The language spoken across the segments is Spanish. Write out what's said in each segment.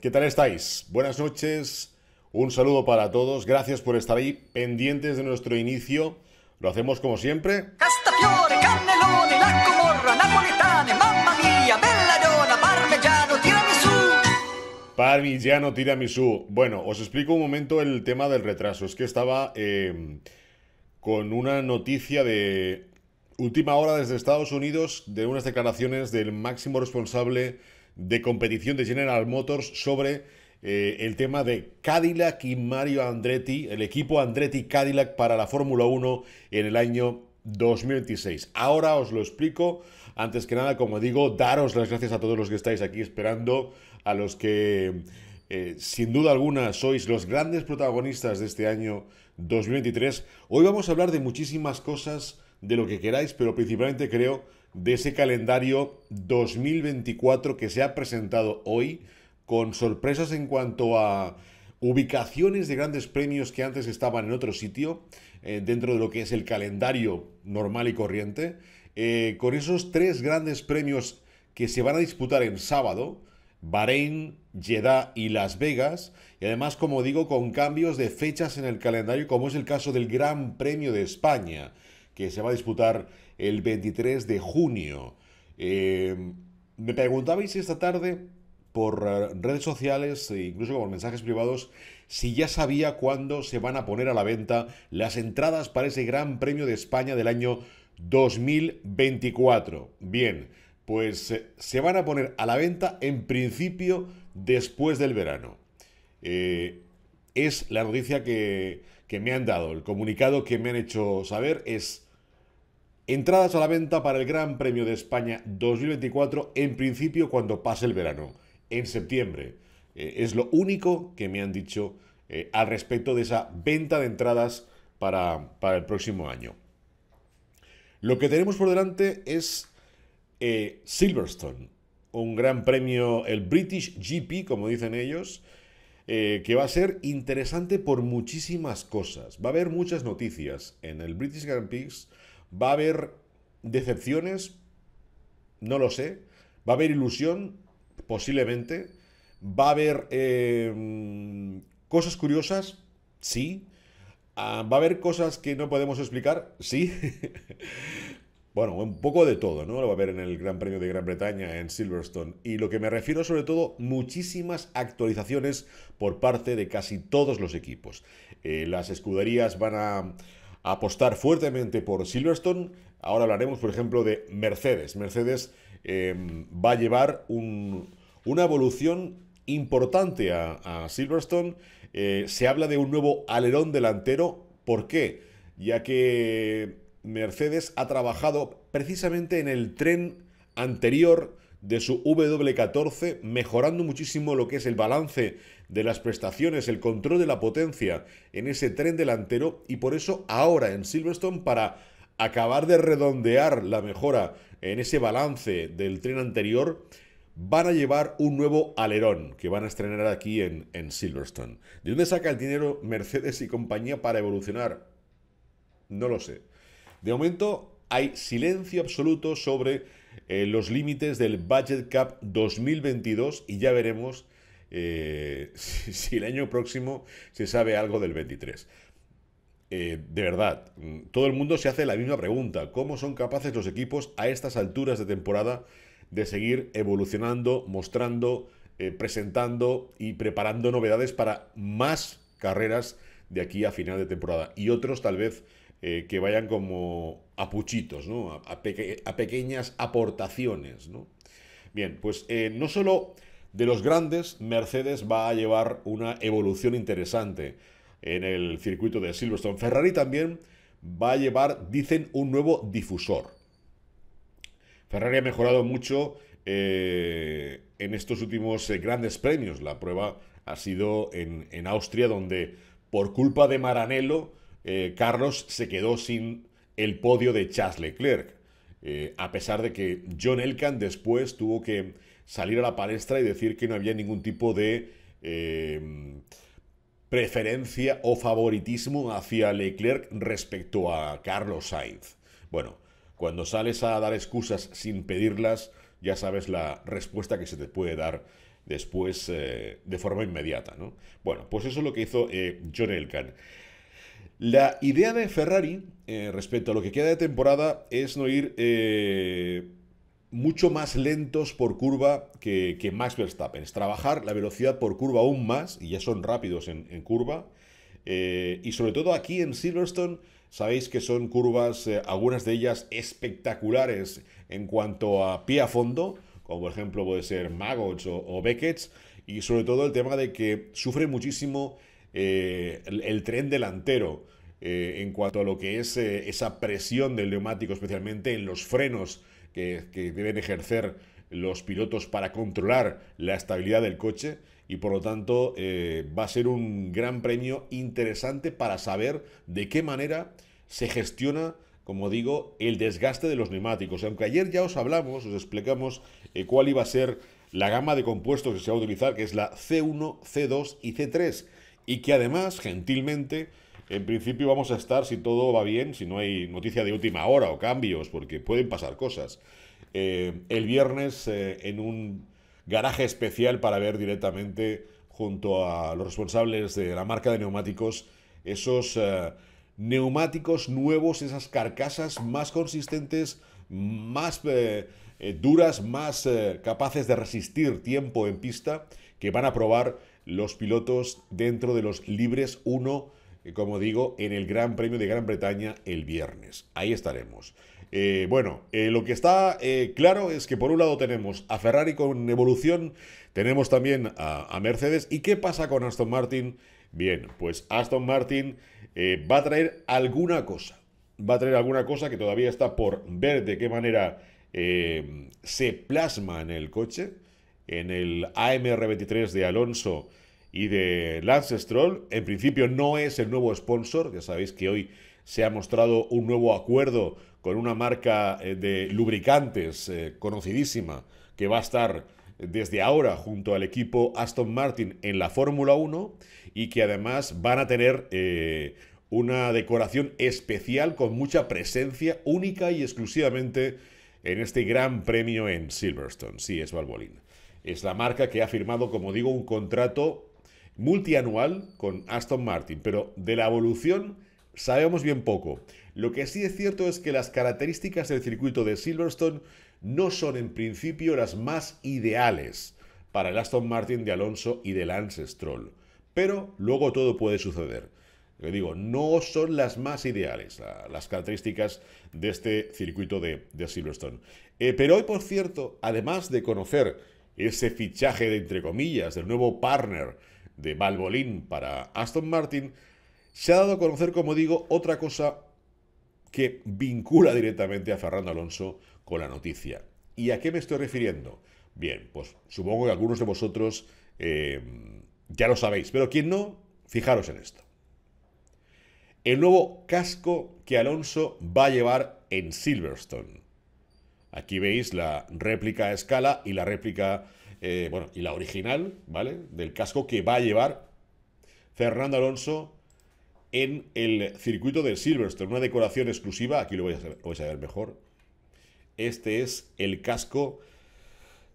¿Qué tal estáis? Buenas noches, un saludo para todos. Gracias por estar ahí pendientes de nuestro inicio. Lo hacemos como siempre. Castafiore, tira la parmigiano, tiramisú. Bueno, os explico un momento el tema del retraso. Es que estaba eh, con una noticia de última hora desde Estados Unidos de unas declaraciones del máximo responsable de competición de General Motors sobre eh, el tema de Cadillac y Mario Andretti, el equipo Andretti Cadillac para la Fórmula 1 en el año 2026. Ahora os lo explico. Antes que nada, como digo, daros las gracias a todos los que estáis aquí esperando, a los que eh, sin duda alguna sois los grandes protagonistas de este año 2023. Hoy vamos a hablar de muchísimas cosas, de lo que queráis, pero principalmente creo de ese calendario 2024 que se ha presentado hoy, con sorpresas en cuanto a ubicaciones de grandes premios que antes estaban en otro sitio, eh, dentro de lo que es el calendario normal y corriente, eh, con esos tres grandes premios que se van a disputar en sábado, Bahrein, Jeddah y Las Vegas, y además, como digo, con cambios de fechas en el calendario, como es el caso del Gran Premio de España que se va a disputar el 23 de junio. Eh, me preguntabais esta tarde por eh, redes sociales e incluso por mensajes privados si ya sabía cuándo se van a poner a la venta las entradas para ese Gran Premio de España del año 2024. Bien, pues eh, se van a poner a la venta en principio después del verano. es la noticia que que me han dado, el comunicado que me han hecho saber es entradas a la venta para el Gran Premio de España 2024, en principio cuando pase el verano, en septiembre. Eh, es lo único que me han dicho eh, al respecto de esa venta de entradas para, el próximo año. Lo que tenemos por delante es eh, Silverstone, un gran premio, el British GP, como dicen ellos, eh, que va a ser interesante por muchísimas cosas. Va a haber muchas noticias. En el British Grand Prix va a haber decepciones, no lo sé. Va a haber ilusión, posiblemente. Va a haber em, cosas curiosas, sí. Ah, va a haber cosas que no podemos explicar, sí. bueno, un poco de todo, ¿no? Lo va a ver en el Gran Premio de Gran Bretaña, en Silverstone. Y lo que me refiero sobre todo, muchísimas actualizaciones por parte de casi todos los equipos. Eh, las escuderías van a apostar fuertemente por Silverstone. Ahora hablaremos, por ejemplo, de Mercedes. Mercedes em, va a llevar una evolución importante a, Silverstone. Eh, se habla de un nuevo alerón delantero. ¿Por qué? Ya que Mercedes ha trabajado precisamente en el tren anterior de su W14, mejorando muchísimo lo que es el balance de las prestaciones, el control de la potencia en ese tren delantero y por eso ahora en Silverstone para acabar de redondear la mejora en ese balance del tren anterior, van a llevar un nuevo alerón que van a estrenar aquí en, Silverstone. ¿De dónde saca el dinero Mercedes y compañía para evolucionar? No lo sé. De momento hay silencio absoluto sobre eh, los límites del Budget Cap 2022 y ya veremos eh, si, el año próximo se sabe algo del 23. Eh, de verdad, todo el mundo se hace la misma pregunta. ¿Cómo son capaces los equipos a estas alturas de temporada de seguir evolucionando, mostrando, presentando y preparando novedades para más carreras de aquí a final de temporada? Y otros tal vez eh, que vayan como a puchitos, ¿no? a, pequeñas aportaciones. Bien, pues eh, no solo de los grandes, Mercedes va a llevar una evolución interesante en el circuito de Silverstone. Ferrari también va a llevar, dicen, un nuevo difusor. Ferrari ha mejorado mucho eh, en estos últimos grandes premios. La prueba ha sido en, en, Austria, donde por culpa de Maranello eh, Carlos se quedó sin el podio de Charles Leclerc, eh, a pesar de que John Elkan después tuvo que salir a la palestra y decir que no había ningún tipo de em, preferencia o favoritismo hacia Leclerc respecto a Carlos Sainz. Bueno, cuando sales a dar excusas sin pedirlas, ya sabes la respuesta que se te puede dar después eh, de forma inmediata, ¿no? Bueno, pues eso es lo que hizo John Elkan. La idea de Ferrari eh, respecto a lo que queda de temporada es no ir eh, mucho más lentos por curva que, Max Verstappen. Es trabajar la velocidad por curva aún más, y ya son rápidos en, curva. Eh, y sobre todo aquí en Silverstone, sabéis que son curvas, algunas de ellas espectaculares en cuanto a pie a fondo, como por ejemplo puede ser Magots o, y sobre todo el tema de que sufre muchísimo el tren delantero. Eh, en cuanto a lo que es eh, esa presión del neumático, especialmente en los frenos que, deben ejercer los pilotos para controlar la estabilidad del coche y por lo tanto eh, va a ser un gran premio interesante para saber de qué manera se gestiona, como digo, el desgaste de los neumáticos. Aunque ayer ya os hablamos, os explicamos cuál iba a ser la gama de compuestos que se va a utilizar, que es la C1, C2 y C3, y que además, gentilmente, en principio vamos a estar, si todo va bien, si no hay noticia de última hora o cambios, porque pueden pasar cosas. Eh, el viernes eh, en un garaje especial para ver directamente junto a los responsables de la marca de neumáticos esos eh, neumáticos nuevos, esas carcasas más consistentes, más duras, más capaces de resistir tiempo en pista que van a probar los pilotos dentro de los libres 1 como digo, en el Gran Premio de Gran Bretaña el viernes. Ahí estaremos. Eh, bueno, eh, lo que está eh, claro es que por un lado tenemos a Ferrari con evolución, tenemos también a, a Mercedes. ¿Y qué pasa con Aston Martin? Bien, pues Aston Martin va a traer alguna cosa. Va a traer alguna cosa que todavía está por ver de qué manera se plasma en el coche, en el AMR23 de Alonso y de Lance Stroll. En principio no es el nuevo sponsor, ya sabéis que hoy se ha mostrado un nuevo acuerdo con una marca eh, de lubricantes eh, conocidísima que va a estar desde ahora junto al equipo Aston Martin en la Fórmula 1 y que además van a tener eh, una decoración especial con mucha presencia única y exclusivamente en este gran premio en Silverstone. Sí, es Valvoline. Es la marca que ha firmado, como digo, un contrato multianual con Aston Martin, pero de la evolución sabemos bien poco. Lo que sí es cierto es que las características del circuito de Silverstone no son en principio las más ideales para el Aston Martin de Alonso y de Lance Stroll. Pero luego todo puede suceder. Le digo, no son las más ideales las características de este circuito de, Silverstone. Eh, pero hoy, por cierto, además de conocer ese fichaje de entre comillas del nuevo partner de Balbolín para Aston Martin, se ha dado a conocer, como digo, otra cosa que vincula directamente a Fernando Alonso con la noticia. ¿Y a qué me estoy refiriendo? Bien, pues supongo que algunos de vosotros eh, ya lo sabéis, pero quien no, fijaros en esto. El nuevo casco que Alonso va a llevar en Silverstone. Aquí veis la réplica a escala y la réplica eh, bueno, y la original, ¿vale? Del casco que va a llevar Fernando Alonso en el circuito de Silverstone, una decoración exclusiva, aquí lo voy a, saber ver mejor. Este es el casco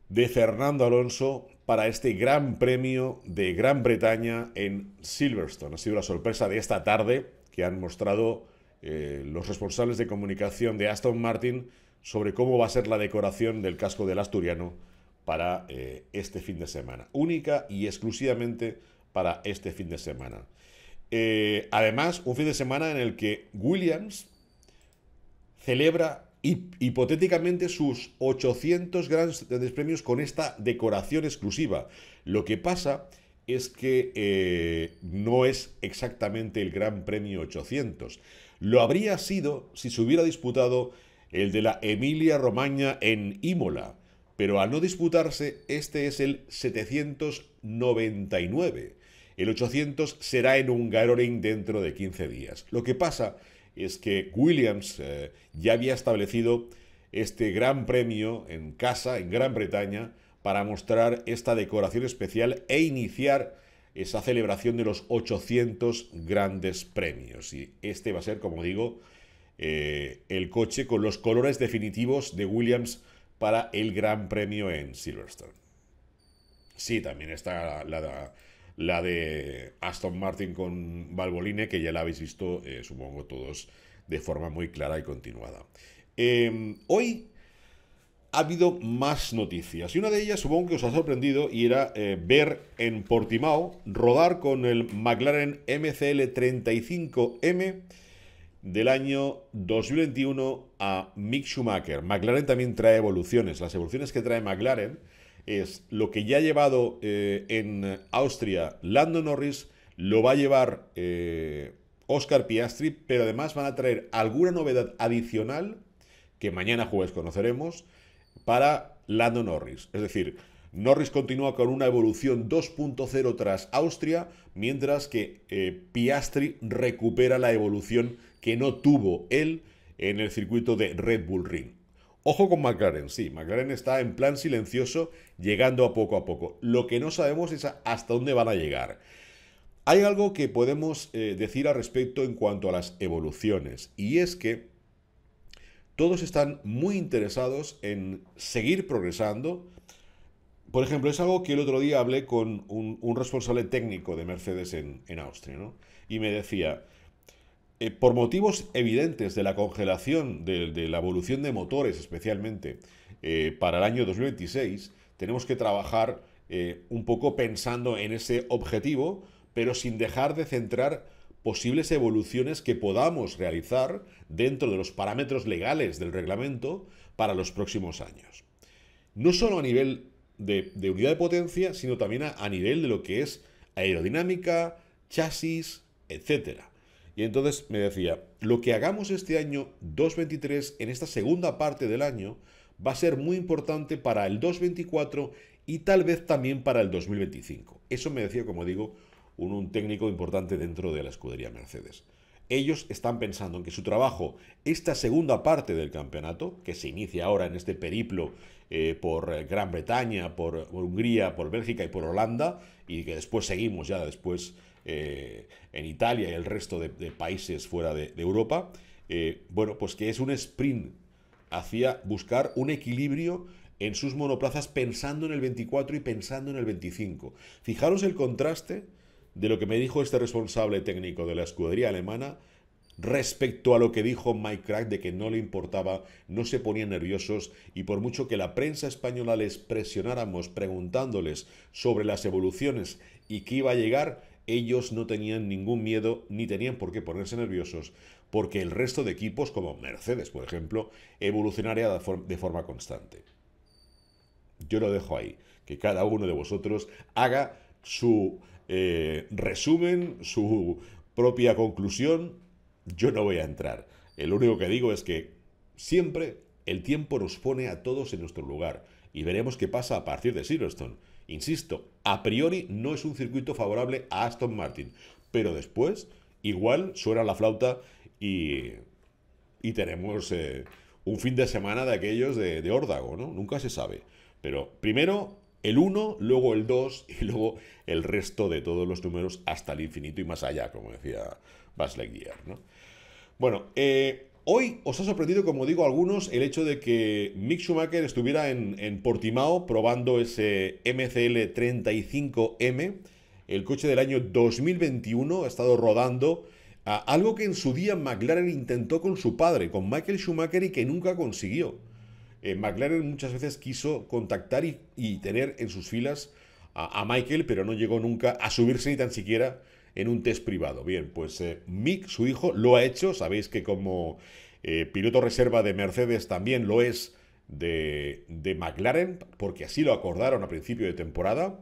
de Fernando Alonso para este Gran Premio de Gran Bretaña en Silverstone. Ha sido la sorpresa de esta tarde que han mostrado eh, los responsables de comunicación de Aston Martin sobre cómo va a ser la decoración del casco del asturiano para eh, este fin de semana. Única y exclusivamente para este fin de semana. Eh, además, un fin de semana en el que Williams celebra hipotéticamente sus 800 grandes premios con esta decoración exclusiva. Lo que pasa es que eh, no es exactamente el Gran Premio 800. Lo habría sido si se hubiera disputado el de la Emilia Romagna en Imola, pero al no disputarse, este es el 799. El 800 será en Hungaroring dentro de 15 días. Lo que pasa es que Williams eh, ya había establecido este gran premio en casa, en Gran Bretaña, para mostrar esta decoración especial e iniciar esa celebración de los 800 grandes premios. Y este va a ser, como digo, eh, el coche con los colores definitivos de Williams para el Gran Premio en Silverstone. Sí, también está la, de Aston Martin con Valvoline, que ya la habéis visto, eh, supongo, todos de forma muy clara y continuada. Em, hoy ha habido más noticias y una de ellas supongo que os ha sorprendido y era eh, ver en Portimao rodar con el McLaren MCL 35M del año 2021 a Mick Schumacher. McLaren también trae evoluciones. Las evoluciones que trae McLaren es lo que ya ha llevado eh, en Austria Lando Norris, lo va a llevar eh, Oscar Piastri, pero además van a traer alguna novedad adicional que mañana jueves conoceremos para Lando Norris. Es decir, Norris continúa con una evolución 2.0 tras Austria, mientras que eh, Piastri recupera la evolución que no tuvo él en el circuito de Red Bull Ring. Ojo con McLaren, sí, McLaren está en plan silencioso, llegando a poco a poco. Lo que no sabemos es hasta dónde van a llegar. Hay algo que podemos eh, decir al respecto en cuanto a las evoluciones, y es que todos están muy interesados en seguir progresando. Por ejemplo, es algo que el otro día hablé con un, responsable técnico de Mercedes en, en Austria, ¿no? Y me decía, eh, por motivos evidentes de la congelación, de, la evolución de motores especialmente, eh, para el año 2026, tenemos que trabajar eh, un poco pensando en ese objetivo, pero sin dejar de centrar posibles evoluciones que podamos realizar dentro de los parámetros legales del reglamento para los próximos años. No solo a nivel de, unidad de potencia, sino también a, a nivel de lo que es aerodinámica, chasis, etcétera. Y entonces me decía, lo que hagamos este año 2023, en esta segunda parte del año, va a ser muy importante para el 2024 y tal vez también para el 2025. Eso me decía, como digo, un, técnico importante dentro de la escudería Mercedes. Ellos están pensando en que su trabajo, esta segunda parte del campeonato, que se inicia ahora en este periplo eh, por eh, Gran Bretaña, por Hungría, por Bélgica y por Holanda, y que después seguimos ya después eh, en Italia y el resto de, países fuera de, Europa, eh, bueno, pues que es un sprint hacia buscar un equilibrio en sus monoplazas pensando en el 24 y pensando en el 25. Fijaros el contraste de lo que me dijo este responsable técnico de la escudería alemana respecto a lo que dijo Mike Krack de que no le importaba, no se ponían nerviosos y por mucho que la prensa española les presionáramos preguntándoles sobre las evoluciones y que iba a llegar, ellos no tenían ningún miedo ni tenían por qué ponerse nerviosos porque el resto de equipos como Mercedes, por ejemplo, evolucionaría de forma constante. Yo lo dejo ahí, que cada uno de vosotros haga su eh, resumen, su propia conclusión. Yo no voy a entrar. El único que digo es que siempre el tiempo nos pone a todos en nuestro lugar y veremos qué pasa a partir de Silverstone. Insisto, a priori no es un circuito favorable a Aston Martin, pero después igual suena la flauta y, y tenemos eh, un fin de semana de aquellos de, de órdago, ¿no? Nunca se sabe. Pero primero el 1, luego el 2 y luego el resto de todos los números hasta el infinito y más allá, como decía Basley ¿no? Bueno, eh, Hoy os ha sorprendido, como digo algunos, el hecho de que Mick Schumacher estuviera en, Portimao probando ese MCL 35M. El coche del año 2021 ha estado rodando algo que en su día McLaren intentó con su padre, con Michael Schumacher, y que nunca consiguió. Eh, McLaren muchas veces quiso contactar y, tener en sus filas a, a Michael, pero no llegó nunca a subirse ni tan siquiera en un test privado. Bien, pues eh, Mick, su hijo, lo ha hecho. Sabéis que como eh, piloto reserva de Mercedes también lo es de, de McLaren, porque así lo acordaron a principio de temporada.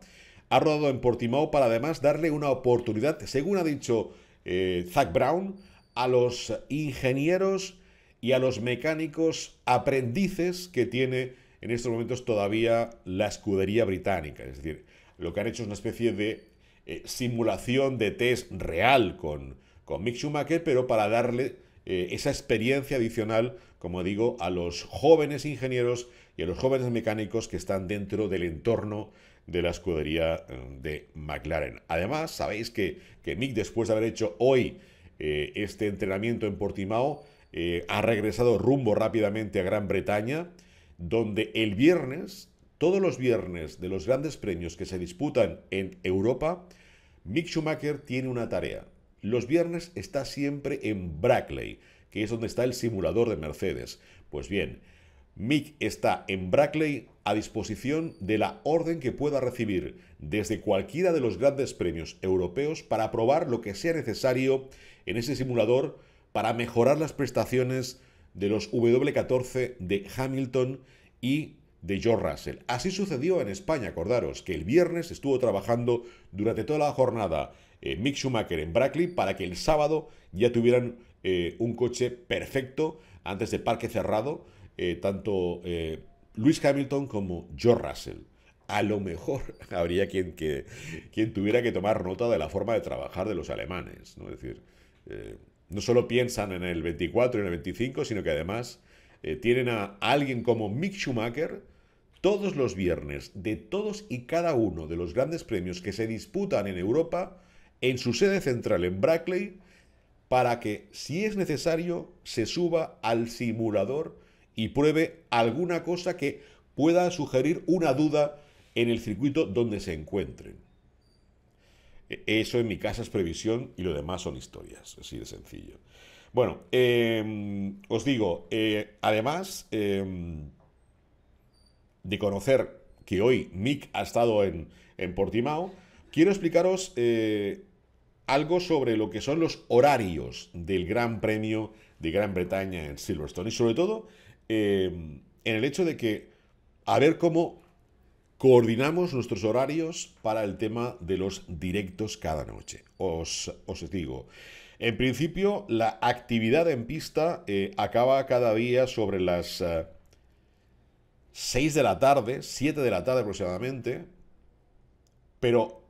Ha rodado en Portimao para además darle una oportunidad, según ha dicho eh, Zach Brown, a los ingenieros y a los mecánicos aprendices que tiene en estos momentos todavía la escudería británica. Es decir, lo que han hecho es una especie de eh, simulación de test real con, con Mick Schumacher, pero para darle eh, esa experiencia adicional, como digo, a los jóvenes ingenieros y a los jóvenes mecánicos que están dentro del entorno de la escudería eh, de McLaren. Además, sabéis que, Mick, después de haber hecho hoy este entrenamiento en Portimao, ha regresado rumbo rápidamente a Gran Bretaña, donde el viernes, todos los viernes de los grandes premios que se disputan en Europa, Mick Schumacher tiene una tarea. Los viernes está siempre en Brackley, que es donde está el simulador de Mercedes. Pues bien, Mick está en Brackley a disposición de la orden que pueda recibir desde cualquiera de los grandes premios europeos para probar lo que sea necesario en ese simulador para mejorar las prestaciones de los W14 de Hamilton y de George Russell. Así sucedió en España, acordaros, que el viernes estuvo trabajando durante toda la jornada en eh, Mick Schumacher en Brackley para que el sábado ya tuvieran eh, un coche perfecto antes de parque cerrado, eh, tanto Luis Hamilton como George Russell. A lo mejor habría quien, que, quien tuviera que tomar nota de la forma de trabajar de los alemanes, ¿no? Es decir, no solo piensan en el 24 y en el 25, sino que además tienen a alguien como Mick Schumacher, todos los viernes de todos y cada uno de los grandes premios que se disputan en Europa en su sede central en Brackley para que, si es necesario, se suba al simulador y pruebe alguna cosa que pueda sugerir una duda en el circuito donde se encuentren. E-, eso en mi casa es previsión y lo demás son historias, así de sencillo. Bueno, em, os digo, eh, además, em, de conocer que hoy Mick ha estado en, Portimao, quiero explicaros eh, algo sobre lo que son los horarios del Gran Premio de Gran Bretaña en Silverstone y sobre todo eh, en el hecho de que a ver cómo coordinamos nuestros horarios para el tema de los directos cada noche. Os, digo, en principio la actividad en pista eh, acaba cada día sobre las 6 de la tarde, 7 de la tarde aproximadamente, pero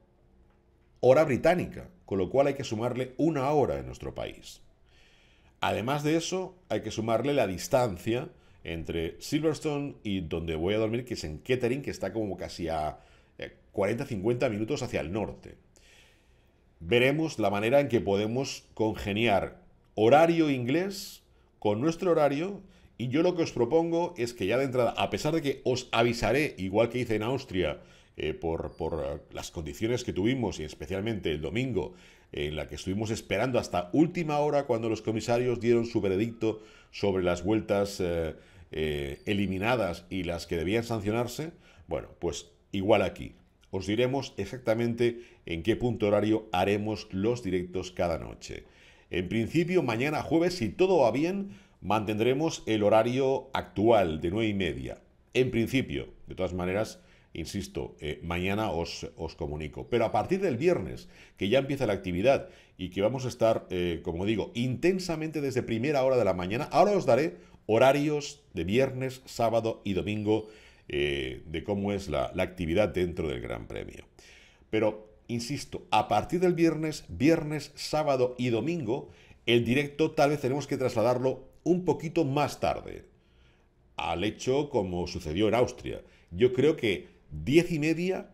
hora británica, con lo cual hay que sumarle una hora en nuestro país. Además de eso, hay que sumarle la distancia entre Silverstone y donde voy a dormir, que es en Kettering, que está como casi a 40-50 eh, minutos hacia el norte. Veremos la manera en que podemos congeniar horario inglés con nuestro horario y yo lo que os propongo es que ya de entrada, a pesar de que os avisaré, igual que hice en Austria, eh, por, eh, las condiciones que tuvimos y especialmente el domingo, en la que estuvimos esperando hasta última hora cuando los comisarios dieron su veredicto sobre las vueltas eh, eliminadas y las que debían sancionarse, bueno, pues igual aquí. Os diremos exactamente en qué punto horario haremos los directos cada noche. En principio, mañana jueves, si todo va bien, Mantendremos el horario actual de nueve y media. En principio, de todas maneras, insisto, eh, mañana os, comunico. Pero a partir del viernes, que ya empieza la actividad y que vamos a estar, eh, como digo, intensamente desde primera hora de la mañana, ahora os daré horarios de viernes, sábado y domingo eh, de cómo es la, la actividad dentro del Gran Premio. Pero, insisto, a partir del viernes, viernes, sábado y domingo, el directo tal vez tenemos que trasladarlo un poquito más tarde al hecho como sucedió en Austria. Yo creo que diez y media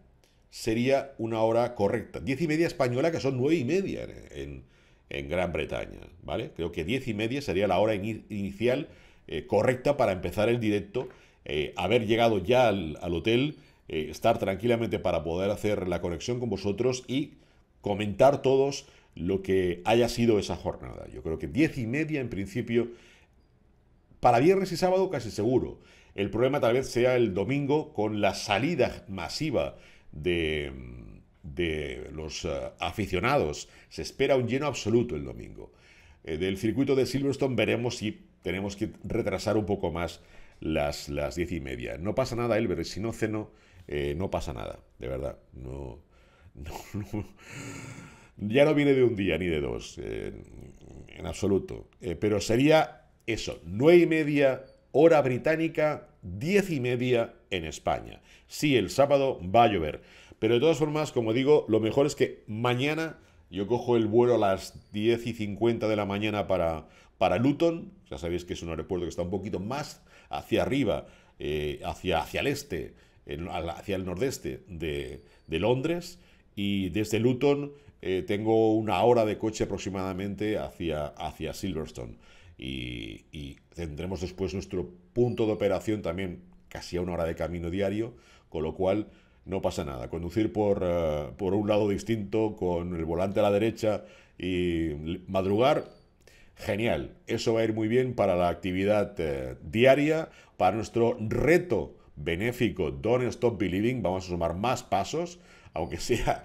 sería una hora correcta. Diez y media española, que son nueve y media en, Gran Bretaña, ¿vale? Creo que diez y media sería la hora inicial eh, correcta para empezar el directo, eh, haber llegado ya al, hotel, eh, estar tranquilamente para poder hacer la conexión con vosotros y comentar todos lo que haya sido esa jornada. Yo creo que diez y media en principio para viernes y sábado casi seguro. El problema tal vez sea el domingo con la salida masiva de, los eh, aficionados. Se espera un lleno absoluto el domingo. Eh, del circuito de Silverstone veremos si tenemos que retrasar un poco más las, las diez y media. No pasa nada, Elber, si no ceno, eh, no pasa nada, de verdad. No, Ya no viene de un día ni de dos, en absoluto. pero sería eso, 9 y media hora británica, 10 y media en España. Sí, el sábado va a llover. Pero de todas formas, como digo, lo mejor es que mañana yo cojo el vuelo a las 10 y 50 de la mañana para, Luton. Ya sabéis que es un aeropuerto que está un poquito más hacia arriba, eh, hacia, hacia el este, hacia el nordeste de, Londres. Y desde Luton eh, tengo una hora de coche aproximadamente hacia, hacia Silverstone y, tendremos después nuestro punto de operación también casi a una hora de camino diario, con lo cual no pasa nada. Conducir por, eh, un lado distinto, con el volante a la derecha y madrugar, genial. Eso va a ir muy bien para la actividad eh, diaria, para nuestro reto benéfico Don't Stop Believing. Vamos a sumar más pasos aunque sea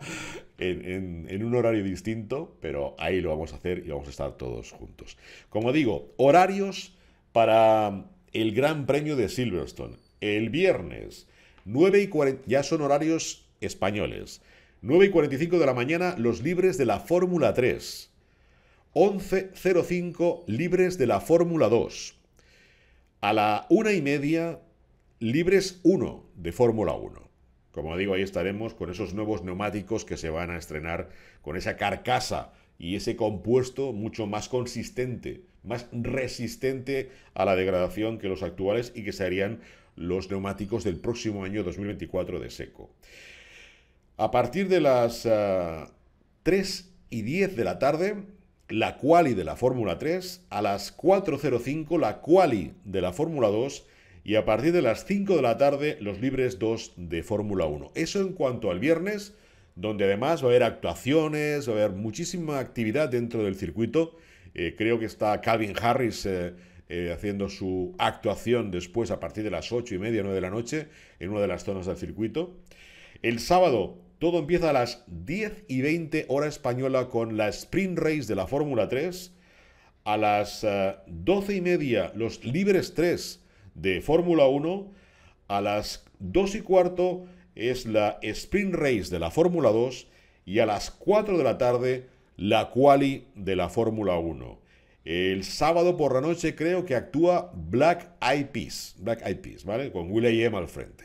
en, un horario distinto, pero ahí lo vamos a hacer y vamos a estar todos juntos. Como digo, horarios para el Gran Premio de Silverstone. El viernes, 9 y 40, ya son horarios españoles. 9 y 45 de la mañana, los libres de la Fórmula 3. 11.05, libres de la Fórmula 2. A la una y media, libres 1 de Fórmula 1. Como digo, ahí estaremos con esos nuevos neumáticos que se van a estrenar, con esa carcasa y ese compuesto mucho más consistente, más resistente a la degradación que los actuales y que serían los neumáticos del próximo año 2024 de seco. A partir de las 3 ah, y 10 de la tarde, la quali de la Fórmula 3, a las 4.05 la quali de la Fórmula 2 y a partir de las 5 de la tarde los libres 2 de Fórmula 1. Eso en cuanto al viernes, donde además va a haber actuaciones, va a haber muchísima actividad dentro del circuito. Eh, creo que está Calvin Harris eh, eh, haciendo su actuación después a partir de las 8 y media, 9 de la noche, en una de las zonas del circuito. El sábado todo empieza a las 10 y 20 hora española con la Sprint Race de la Fórmula 3. A las 12 y media los Libres 3 de Fórmula 1. A las 2 y cuarto es la Sprint Race de la Fórmula 2 y a las 4 de la tarde la Quali de la Fórmula 1. El sábado por la noche creo que actúa Black Eyed Black ¿vale? Con Will.i.am al frente.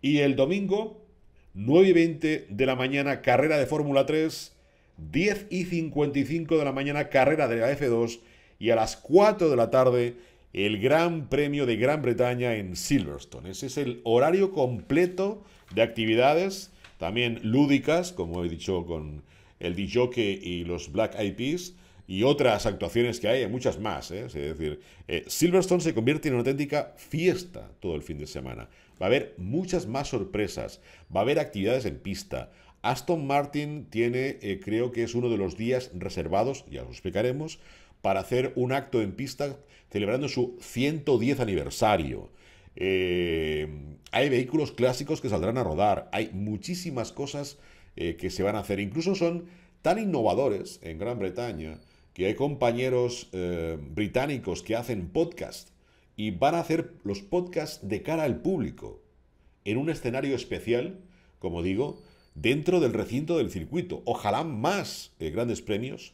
Y el domingo, 9 y 20 de la mañana, carrera de Fórmula 3, 10 y 55 de la mañana, carrera de la F2 y a las 4 de la tarde el Gran Premio de Gran Bretaña en Silverstone. Ese es el horario completo de actividades, también lúdicas, como he dicho con el DJ y los Black Eyed Peas, y otras actuaciones que hay, muchas más. ¿eh? Es decir, eh, Silverstone se convierte en una auténtica fiesta todo el fin de semana. Va a haber muchas más sorpresas, va a haber actividades en pista. Aston Martin tiene, eh, creo que es uno de los días reservados, ya lo explicaremos, para hacer un acto en pista celebrando su 110 aniversario. Eh, hay vehículos clásicos que saldrán a rodar, hay muchísimas cosas eh, que se van a hacer, incluso son tan innovadores en Gran Bretaña que hay compañeros eh, británicos que hacen podcast y van a hacer los podcasts de cara al público, en un escenario especial, como digo, dentro del recinto del circuito. Ojalá más grandes premios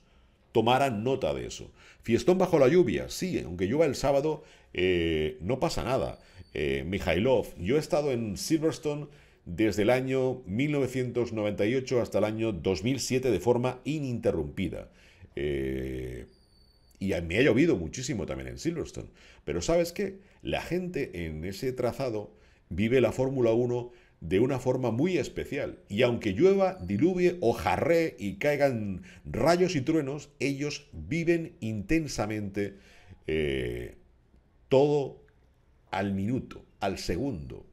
tomaran nota de eso. Fiestón bajo la lluvia, sí, aunque llueva el sábado, eh, no pasa nada. Eh, yo he estado en Silverstone desde el año 1998 hasta el año 2007 de forma ininterrumpida. Eh, y me ha llovido muchísimo también en Silverstone. Pero ¿sabes qué? La gente en ese trazado vive la Fórmula 1 de una forma muy especial. Y aunque llueva, diluvie o jarree y caigan rayos y truenos, ellos viven intensamente eh, todo al minuto, al segundo.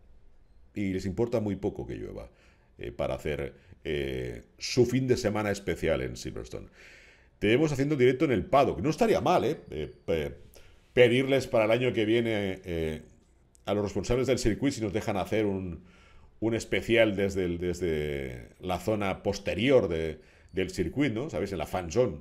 Y les importa muy poco que llueva eh, para hacer eh, su fin de semana especial en Silverstone. Te vemos haciendo directo en el paddock. No estaría mal, ¿eh? pedirles para el año que viene a los responsables del circuito si nos dejan hacer un, un especial desde, desde la zona posterior del circuito, ¿no? ¿sabéis? En la fan zone.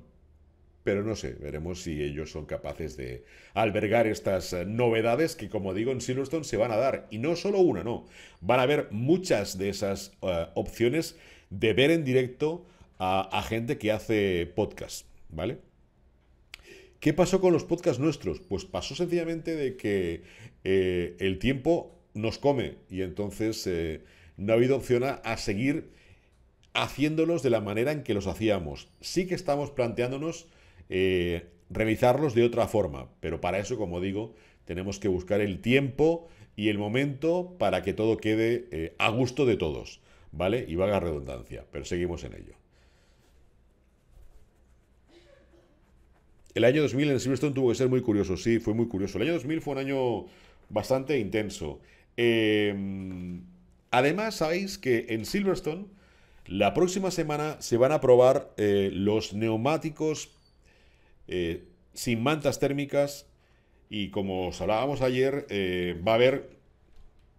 Pero no sé, veremos si ellos son capaces de albergar estas eh, novedades que, como digo, en Silverstone se van a dar. Y no solo una, no. Van a haber muchas de esas eh, opciones de ver en directo a, gente que hace podcast, ¿vale? ¿Qué pasó con los podcasts nuestros? Pues pasó sencillamente de que eh, el tiempo nos come y entonces eh, no ha habido opción a, seguir haciéndolos de la manera en que los hacíamos. Sí que estamos planteándonos eh, revisarlos de otra forma, pero para eso, como digo, tenemos que buscar el tiempo y el momento para que todo quede eh, a gusto de todos, ¿vale? Y vaga redundancia, pero seguimos en ello. El año 2000 en Silverstone tuvo que ser muy curioso, sí, fue muy curioso. El año 2000 fue un año bastante intenso. Em, además, sabéis que en Silverstone la próxima semana se van a probar eh, los neumáticos eh, sin mantas térmicas y como os hablábamos ayer, eh, va a haber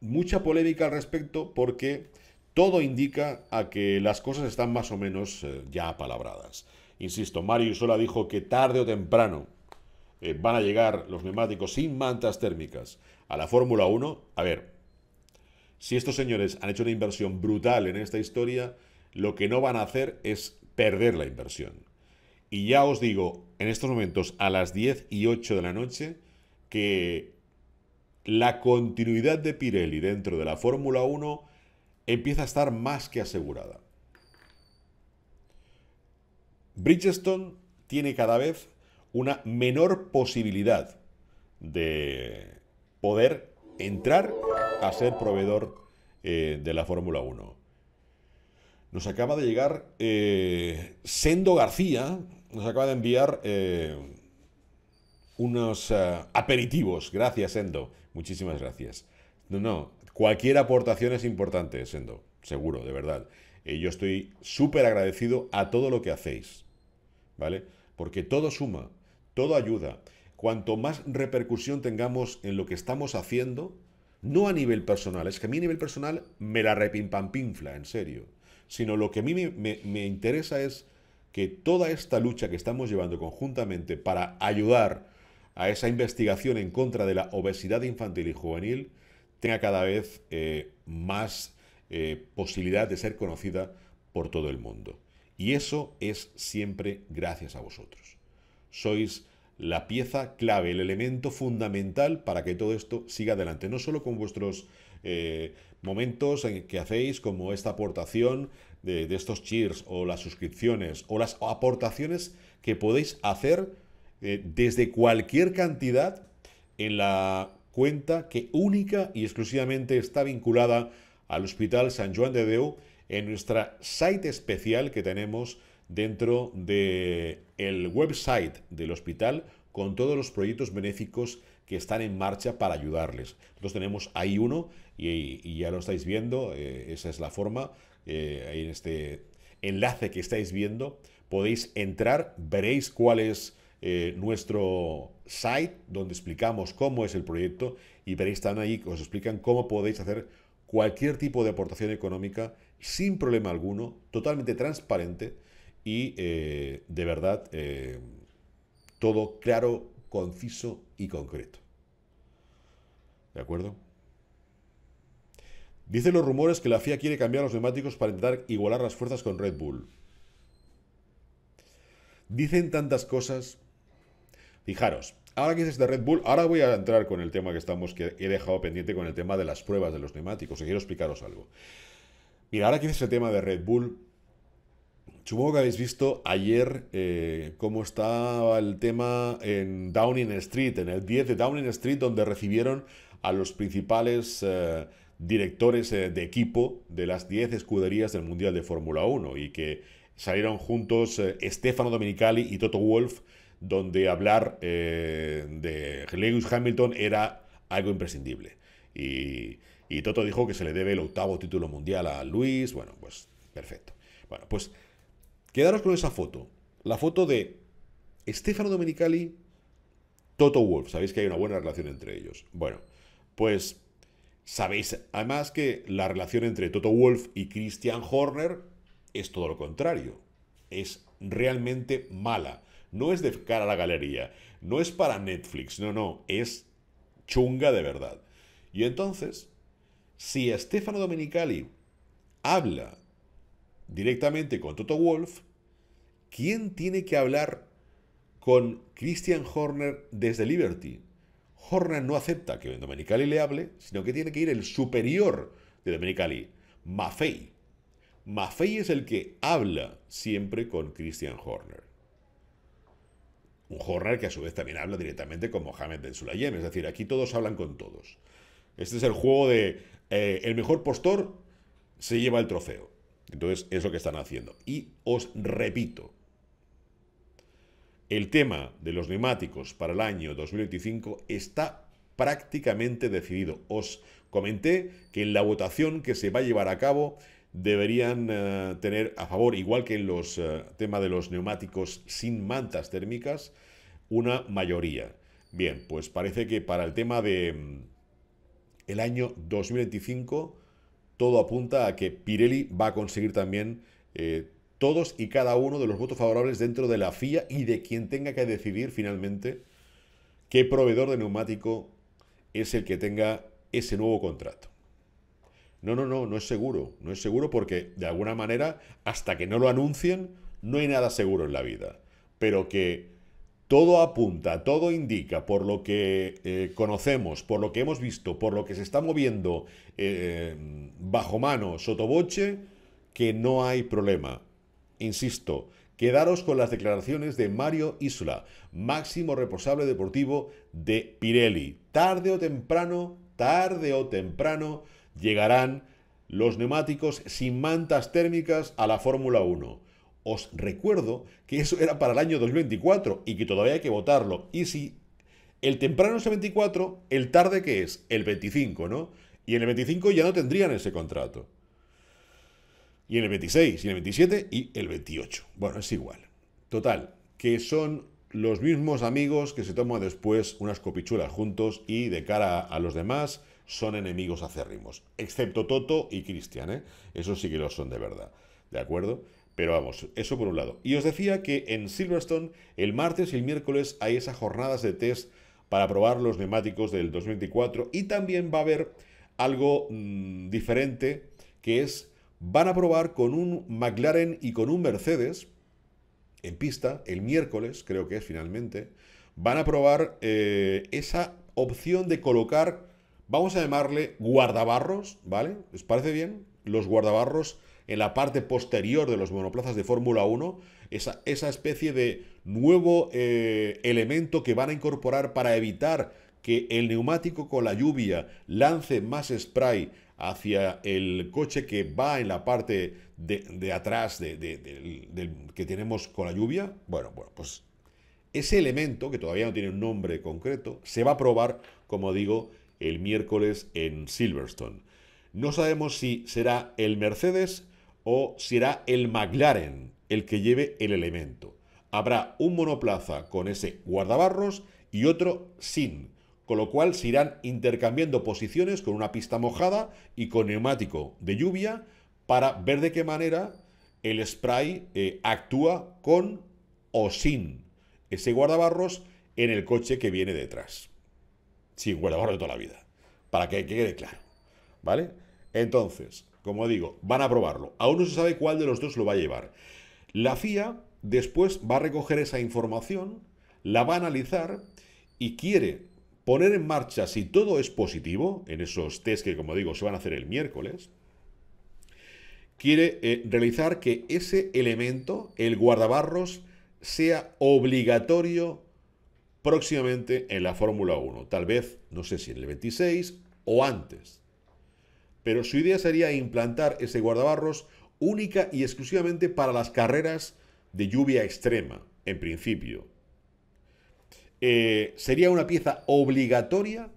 mucha polémica al respecto porque todo indica a que las cosas están más o menos ya apalabradas. Insisto, Mario sola dijo que tarde o temprano van a llegar los neumáticos sin mantas térmicas a la Fórmula 1, a ver, si estos señores han hecho una inversión brutal en esta historia, lo que no van a hacer es perder la inversión. Y ya os digo, en estos momentos, a las 10 y 8 de la noche, que la continuidad de Pirelli dentro de la Fórmula 1 empieza a estar más que asegurada. Bridgestone tiene cada vez una menor posibilidad de, poder entrar a ser proveedor eh, de la Fórmula 1. Nos acaba de llegar eh, Sendo García, nos acaba de enviar eh, unos aperitivos. Gracias, Sendo. Muchísimas gracias. No, no, cualquier aportación es importante, Sendo, seguro, de verdad. yo estoy súper agradecido a todo lo que hacéis, ¿vale? Porque todo suma, todo ayuda cuanto más repercusión tengamos en lo que estamos haciendo, no a nivel personal, es que a mí a nivel personal me la repimpampinfla, en serio, sino lo que a mí me, interesa es que toda esta lucha que estamos llevando conjuntamente para ayudar a esa investigación en contra de la obesidad infantil y juvenil tenga cada vez eh, más eh, posibilidad de ser conocida por todo el mundo. Y eso es siempre gracias a vosotros. Sois la pieza clave, el elemento fundamental para que todo esto siga adelante, no solo con vuestros eh, momentos en que hacéis como esta aportación de, estos cheers o las suscripciones o las aportaciones que podéis hacer eh, desde cualquier cantidad en la cuenta que única y exclusivamente está vinculada al Hospital San Juan de Deu en nuestra site especial que tenemos dentro del el website del hospital con todos los proyectos benéficos que están en marcha para ayudarles. Nosotros tenemos ahí uno y, ya lo estáis viendo, eh, esa es la forma, eh, ahí en este enlace que estáis viendo podéis entrar, veréis cuál es eh, nuestro site donde explicamos cómo es el proyecto y veréis están ahí, que os explican cómo podéis hacer cualquier tipo de aportación económica sin problema alguno, totalmente transparente y eh, de verdad eh, todo claro, conciso y concreto. ¿De acuerdo? Dicen los rumores que la FIA quiere cambiar los neumáticos para intentar igualar las fuerzas con Red Bull. Dicen tantas cosas. Fijaros, ahora que dices de Red Bull, ahora voy a entrar con el tema que estamos, que he dejado pendiente con el tema de las pruebas de los neumáticos. Y quiero explicaros algo. Mira, ahora que dices el tema de Red Bull, Supongo que habéis visto ayer eh, cómo estaba el tema en Downing Street, en el 10 de Downing Street, donde recibieron a los principales eh, directores eh, de equipo de las 10 escuderías del Mundial de Fórmula 1 y que salieron juntos Stefano Dominicali y Toto Wolf, donde hablar de Lewis Hamilton era algo imprescindible. Y, y Toto dijo que se le debe el octavo título mundial a Luis, bueno, pues perfecto. Bueno, pues Quedaros con esa foto. La foto de Stefano Domenicali, Toto Wolf. Sabéis que hay una buena relación entre ellos. Bueno, pues sabéis además que la relación entre Toto Wolf y Christian Horner es todo lo contrario. Es realmente mala. No es de cara a la galería. No es para Netflix. No, no. Es chunga de verdad. Y entonces, si Stefano Domenicali habla directamente con Toto Wolf, ¿quién tiene que hablar con Christian Horner desde Liberty? Horner no acepta que Domenicali le hable, sino que tiene que ir el superior de Domenicali, Maffei. Maffei es el que habla siempre con Christian Horner. Un Horner que a su vez también habla directamente con Mohamed Ben Sulayem, es decir, aquí todos hablan con todos. Este es el juego de eh, el mejor postor se lleva el trofeo. Entonces es lo que están haciendo. Y os repito, el tema de los neumáticos para el año 2025 está prácticamente decidido. Os comenté que en la votación que se va a llevar a cabo deberían eh, tener a favor, igual que en los temas eh, tema de los neumáticos sin mantas térmicas, una mayoría. Bien, pues parece que para el tema de mm, el año 2025 todo apunta a que Pirelli va a conseguir también eh, todos y cada uno de los votos favorables dentro de la FIA y de quien tenga que decidir finalmente qué proveedor de neumático es el que tenga ese nuevo contrato. No, no, no, no es seguro. No es seguro porque, de alguna manera, hasta que no lo anuncien, no hay nada seguro en la vida. Pero que todo apunta, todo indica, por lo que eh, conocemos, por lo que hemos visto, por lo que se está moviendo eh, bajo mano sotoboche, que no hay problema. Insisto, quedaros con las declaraciones de Mario Isla, máximo responsable deportivo de Pirelli. Tarde o temprano, tarde o temprano, llegarán los neumáticos sin mantas térmicas a la Fórmula 1. Os recuerdo que eso era para el año 2024 y que todavía hay que votarlo. Y si el temprano es el 24, el tarde que es el 25, ¿no? Y en el 25 ya no tendrían ese contrato. Y en el 26, y en el 27 y el 28. Bueno, es igual. Total, que son los mismos amigos que se toman después unas copichuelas juntos y de cara a los demás son enemigos acérrimos, excepto Toto y Cristian, ¿eh? Eso sí que lo son de verdad, ¿de acuerdo? Pero vamos, eso por un lado. Y os decía que en Silverstone el martes y el miércoles hay esas jornadas de test para probar los neumáticos del 2024 y también va a haber algo mm, diferente que es van a probar con un McLaren y con un Mercedes en pista el miércoles creo que es finalmente van a probar eh, esa opción de colocar vamos a llamarle guardabarros vale os parece bien los guardabarros en la parte posterior de los monoplazas de Fórmula 1, esa, esa, especie de nuevo eh, elemento que van a incorporar para evitar que el neumático con la lluvia lance más spray hacia el coche que va en la parte de, atrás que tenemos con la lluvia. Bueno, bueno, pues ese elemento, que todavía no tiene un nombre concreto, se va a probar, como digo, el miércoles en Silverstone. No sabemos si será el Mercedes o será el McLaren el que lleve el elemento. Habrá un monoplaza con ese guardabarros y otro sin, con lo cual se irán intercambiando posiciones con una pista mojada y con neumático de lluvia para ver de qué manera el spray eh, actúa con o sin ese guardabarros en el coche que viene detrás. Sin guardabarros de toda la vida, para que quede claro. ¿Vale? Entonces, como digo, van a probarlo. Aún no se sabe cuál de los dos lo va a llevar. La FIA después va a recoger esa información, la va a analizar y quiere poner en marcha, si todo es positivo, en esos test que, como digo, se van a hacer el miércoles, quiere eh, realizar que ese elemento, el guardabarros, sea obligatorio próximamente en la Fórmula 1. Tal vez, no sé si en el 26 o antes pero su idea sería implantar ese guardabarros única y exclusivamente para las carreras de lluvia extrema, en principio. Eh, sería una pieza obligatoria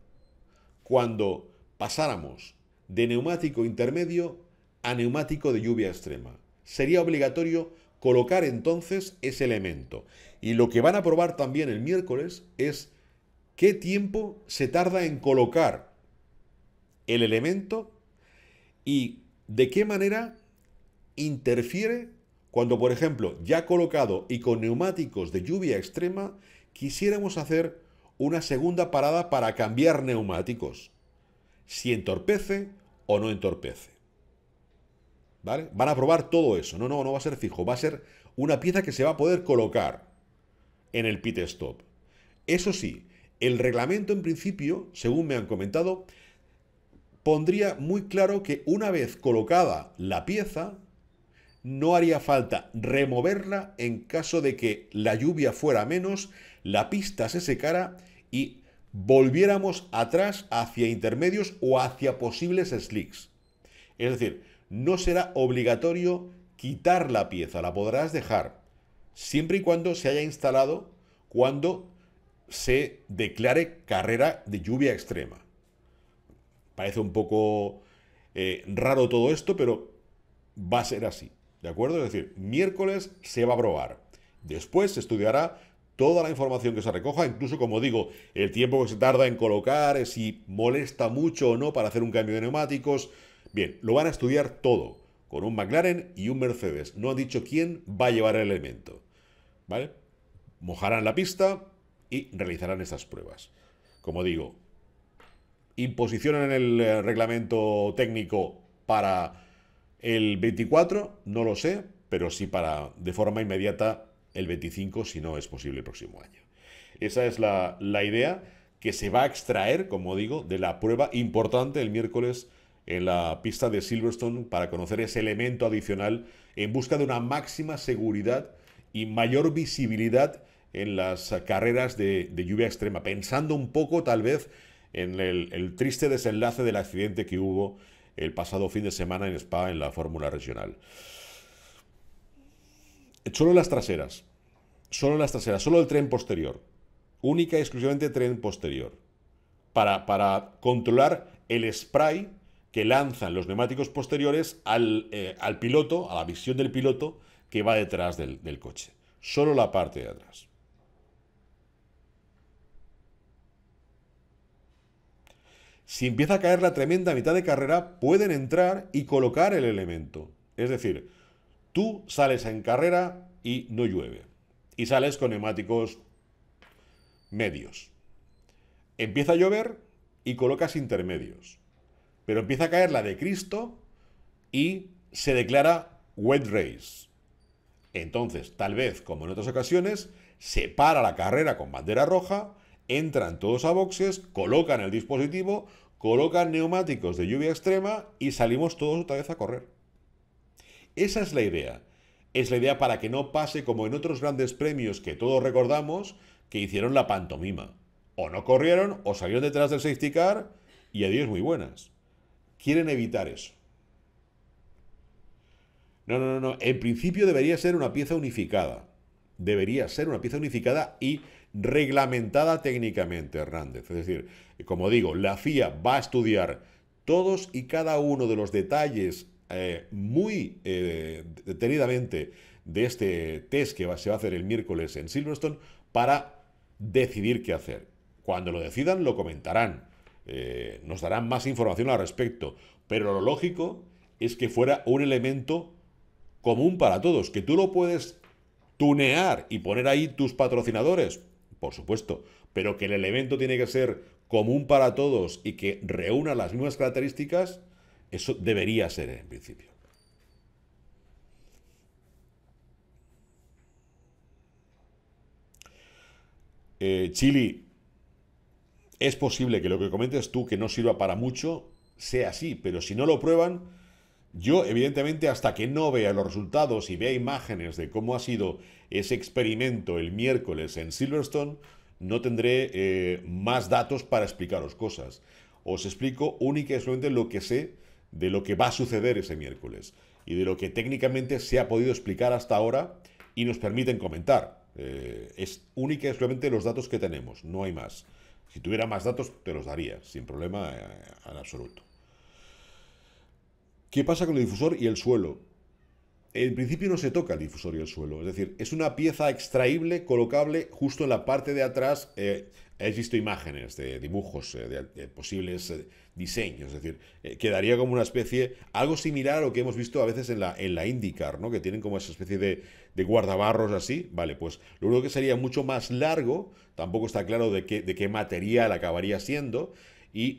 cuando pasáramos de neumático intermedio a neumático de lluvia extrema. Sería obligatorio colocar entonces ese elemento. Y lo que van a probar también el miércoles es qué tiempo se tarda en colocar el elemento y de qué manera interfiere cuando, por ejemplo, ya colocado y con neumáticos de lluvia extrema, quisiéramos hacer una segunda parada para cambiar neumáticos. Si entorpece o no entorpece. ¿Vale? Van a probar todo eso. No, no, no va a ser fijo. Va a ser una pieza que se va a poder colocar en el pit stop. Eso sí, el reglamento en principio, según me han comentado, pondría muy claro que una vez colocada la pieza, no haría falta removerla en caso de que la lluvia fuera menos, la pista se secara y volviéramos atrás hacia intermedios o hacia posibles slicks. Es decir, no será obligatorio quitar la pieza, la podrás dejar, siempre y cuando se haya instalado cuando se declare carrera de lluvia extrema. Parece un poco eh, raro todo esto, pero va a ser así. ¿De acuerdo? Es decir, miércoles se va a probar. Después se estudiará toda la información que se recoja, incluso como digo, el tiempo que se tarda en colocar, eh, si molesta mucho o no para hacer un cambio de neumáticos. Bien, lo van a estudiar todo, con un McLaren y un Mercedes. No han dicho quién va a llevar el elemento. ¿Vale? Mojarán la pista y realizarán estas pruebas. Como digo, imposición en el eh, reglamento técnico para el 24, no lo sé, pero sí para de forma inmediata el 25, si no es posible el próximo año. Esa es la, idea que se va a extraer, como digo, de la prueba importante el miércoles en la pista de Silverstone para conocer ese elemento adicional en busca de una máxima seguridad y mayor visibilidad en las carreras de, de lluvia extrema, pensando un poco tal vez en el, triste desenlace del accidente que hubo el pasado fin de semana en Spa en la Fórmula Regional. Solo las traseras, solo las traseras, solo el tren posterior, única y exclusivamente tren posterior, para, controlar el spray que lanzan los neumáticos posteriores eh, al, piloto, a la visión del piloto que va detrás del coche. Solo la parte de atrás. Si empieza a caer la tremenda mitad de carrera, pueden entrar y colocar el elemento. Es decir, tú sales en carrera y no llueve. Y sales con neumáticos medios. Empieza a llover y colocas intermedios. Pero empieza a caer la de Cristo y se declara wet race. Entonces, tal vez, como en otras ocasiones, se para la carrera con bandera roja entran todos a boxes, colocan el dispositivo, colocan neumáticos de lluvia extrema y salimos todos otra vez a correr. Esa es la idea. Es la idea para que no pase como en otros grandes premios que todos recordamos que hicieron la pantomima. O no corrieron o salieron detrás del safety car y adiós muy buenas. Quieren evitar eso. No, no, no, no. En principio debería ser una pieza unificada. Debería ser una pieza unificada y reglamentada técnicamente, Hernández. Es decir, como digo, la FIA va a estudiar todos y cada uno de los detalles eh, muy eh, detenidamente de este test que va, se va a hacer el miércoles en Silverstone para decidir qué hacer. Cuando lo decidan lo comentarán, eh, nos darán más información al respecto, pero lo lógico es que fuera un elemento común para todos, que tú lo puedes tunear y poner ahí tus patrocinadores, por supuesto, pero que el elemento tiene que ser común para todos y que reúna las mismas características, eso debería ser en principio. Chile, eh, Chili, es posible que lo que comentes tú que no sirva para mucho sea así, pero si no lo prueban, yo, evidentemente, hasta que no vea los resultados y vea imágenes de cómo ha sido ese experimento el miércoles en Silverstone, no tendré eh, más datos para explicaros cosas. Os explico únicamente lo que sé de lo que va a suceder ese miércoles y de lo que técnicamente se ha podido explicar hasta ahora y nos permiten comentar. Eh, es únicamente solamente los datos que tenemos, no hay más. Si tuviera más datos, te los daría, sin problema al eh, en absoluto. ¿Qué pasa con el difusor y el suelo? En principio no se toca el difusor y el suelo, es decir, es una pieza extraíble, colocable justo en la parte de atrás. Eh, he visto imágenes de dibujos, eh, de, posibles eh, diseños, es decir, quedaría como una especie, algo similar a lo que hemos visto a veces en la, en la IndyCar, ¿no? que tienen como esa especie de, guardabarros así. Vale, pues lo único que sería mucho más largo, tampoco está claro de de qué material acabaría siendo, y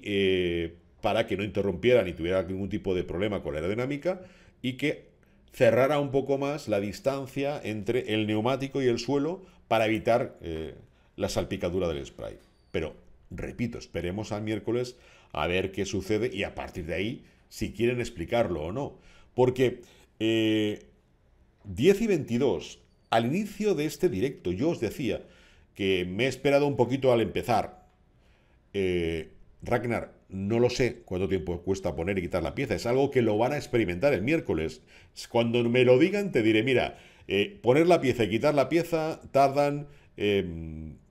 para que no interrumpiera ni tuviera ningún tipo de problema con la aerodinámica y que cerrara un poco más la distancia entre el neumático y el suelo para evitar eh, la salpicadura del spray. Pero, repito, esperemos al miércoles a ver qué sucede y a partir de ahí si quieren explicarlo o no. Porque 10 eh, y 22, al inicio de este directo, yo os decía que me he esperado un poquito al empezar. Eh, Ragnar, no lo sé cuánto tiempo cuesta poner y quitar la pieza. Es algo que lo van a experimentar el miércoles. Cuando me lo digan, te diré, mira, eh, poner la pieza y quitar la pieza tardan 15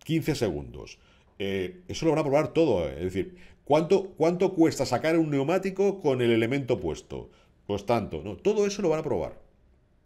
em, segundos. Eh, eso lo van a probar todo. Eh, es decir, ¿cuánto, ¿cuánto cuesta sacar un neumático con el elemento puesto? Pues tanto. No, todo eso lo van a probar.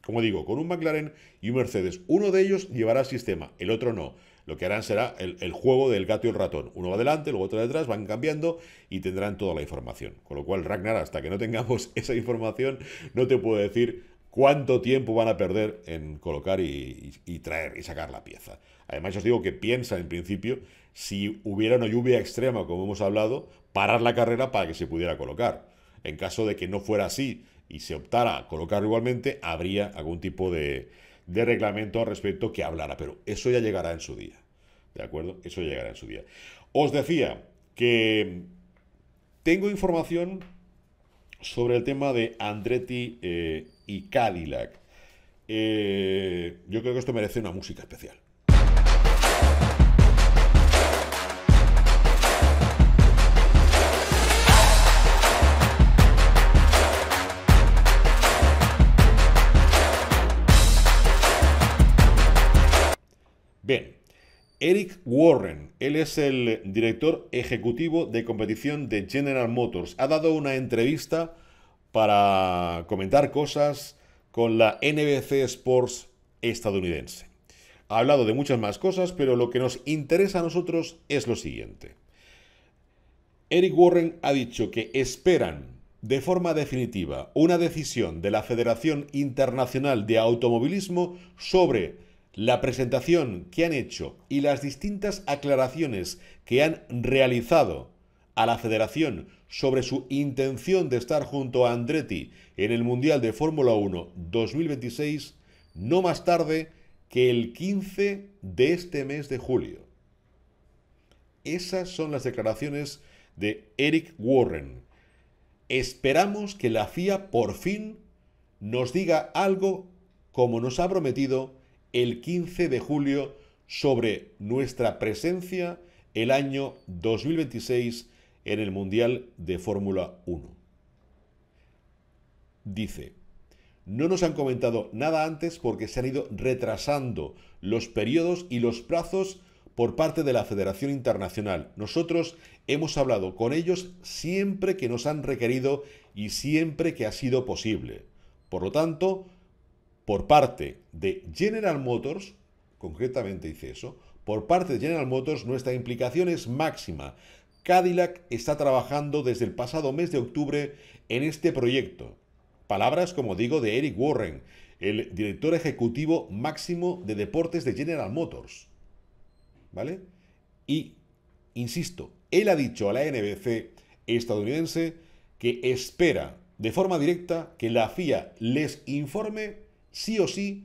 Como digo, con un McLaren y un Mercedes. Uno de ellos llevará al sistema, el otro no. Lo que harán será el, juego del gato y el ratón. Uno va adelante, luego otro detrás, van cambiando y tendrán toda la información. Con lo cual, Ragnar, hasta que no tengamos esa información, no te puedo decir cuánto tiempo van a perder en colocar y, traer y sacar la pieza. Además, os digo que piensa en principio, si hubiera una lluvia extrema, como hemos hablado, parar la carrera para que se pudiera colocar. En caso de que no fuera así y se optara a colocar igualmente, habría algún tipo de, de reglamento al respecto que hablara, pero eso ya llegará en su día. ¿De acuerdo? Eso llegará en su día. Os decía que tengo información sobre el tema de Andretti eh, y Cadillac. Eh, yo creo que esto merece una música especial. Bien, Eric Warren, él es el director ejecutivo de competición de General Motors. Ha dado una entrevista para comentar cosas con la NBC Sports estadounidense. Ha hablado de muchas más cosas, pero lo que nos interesa a nosotros es lo siguiente. Eric Warren ha dicho que esperan de forma definitiva una decisión de la Federación Internacional de Automovilismo sobre la presentación que han hecho y las distintas aclaraciones que han realizado a la federación sobre su intención de estar junto a Andretti en el Mundial de Fórmula 1 2026 no más tarde que el 15 de este mes de julio. Esas son las declaraciones de Eric Warren. Esperamos que la FIA por fin nos diga algo como nos ha prometido el 15 de julio sobre nuestra presencia el año 2026 en el Mundial de Fórmula 1. Dice, no nos han comentado nada antes porque se han ido retrasando los periodos y los plazos por parte de la Federación Internacional. Nosotros hemos hablado con ellos siempre que nos han requerido y siempre que ha sido posible. Por lo tanto, por parte de General Motors, concretamente dice eso, por parte de General Motors nuestra implicación es máxima. Cadillac está trabajando desde el pasado mes de octubre en este proyecto. Palabras, como digo, de Eric Warren, el director ejecutivo máximo de deportes de General Motors. ¿Vale? Y, insisto, él ha dicho a la NBC estadounidense que espera de forma directa que la FIA les informe sí o sí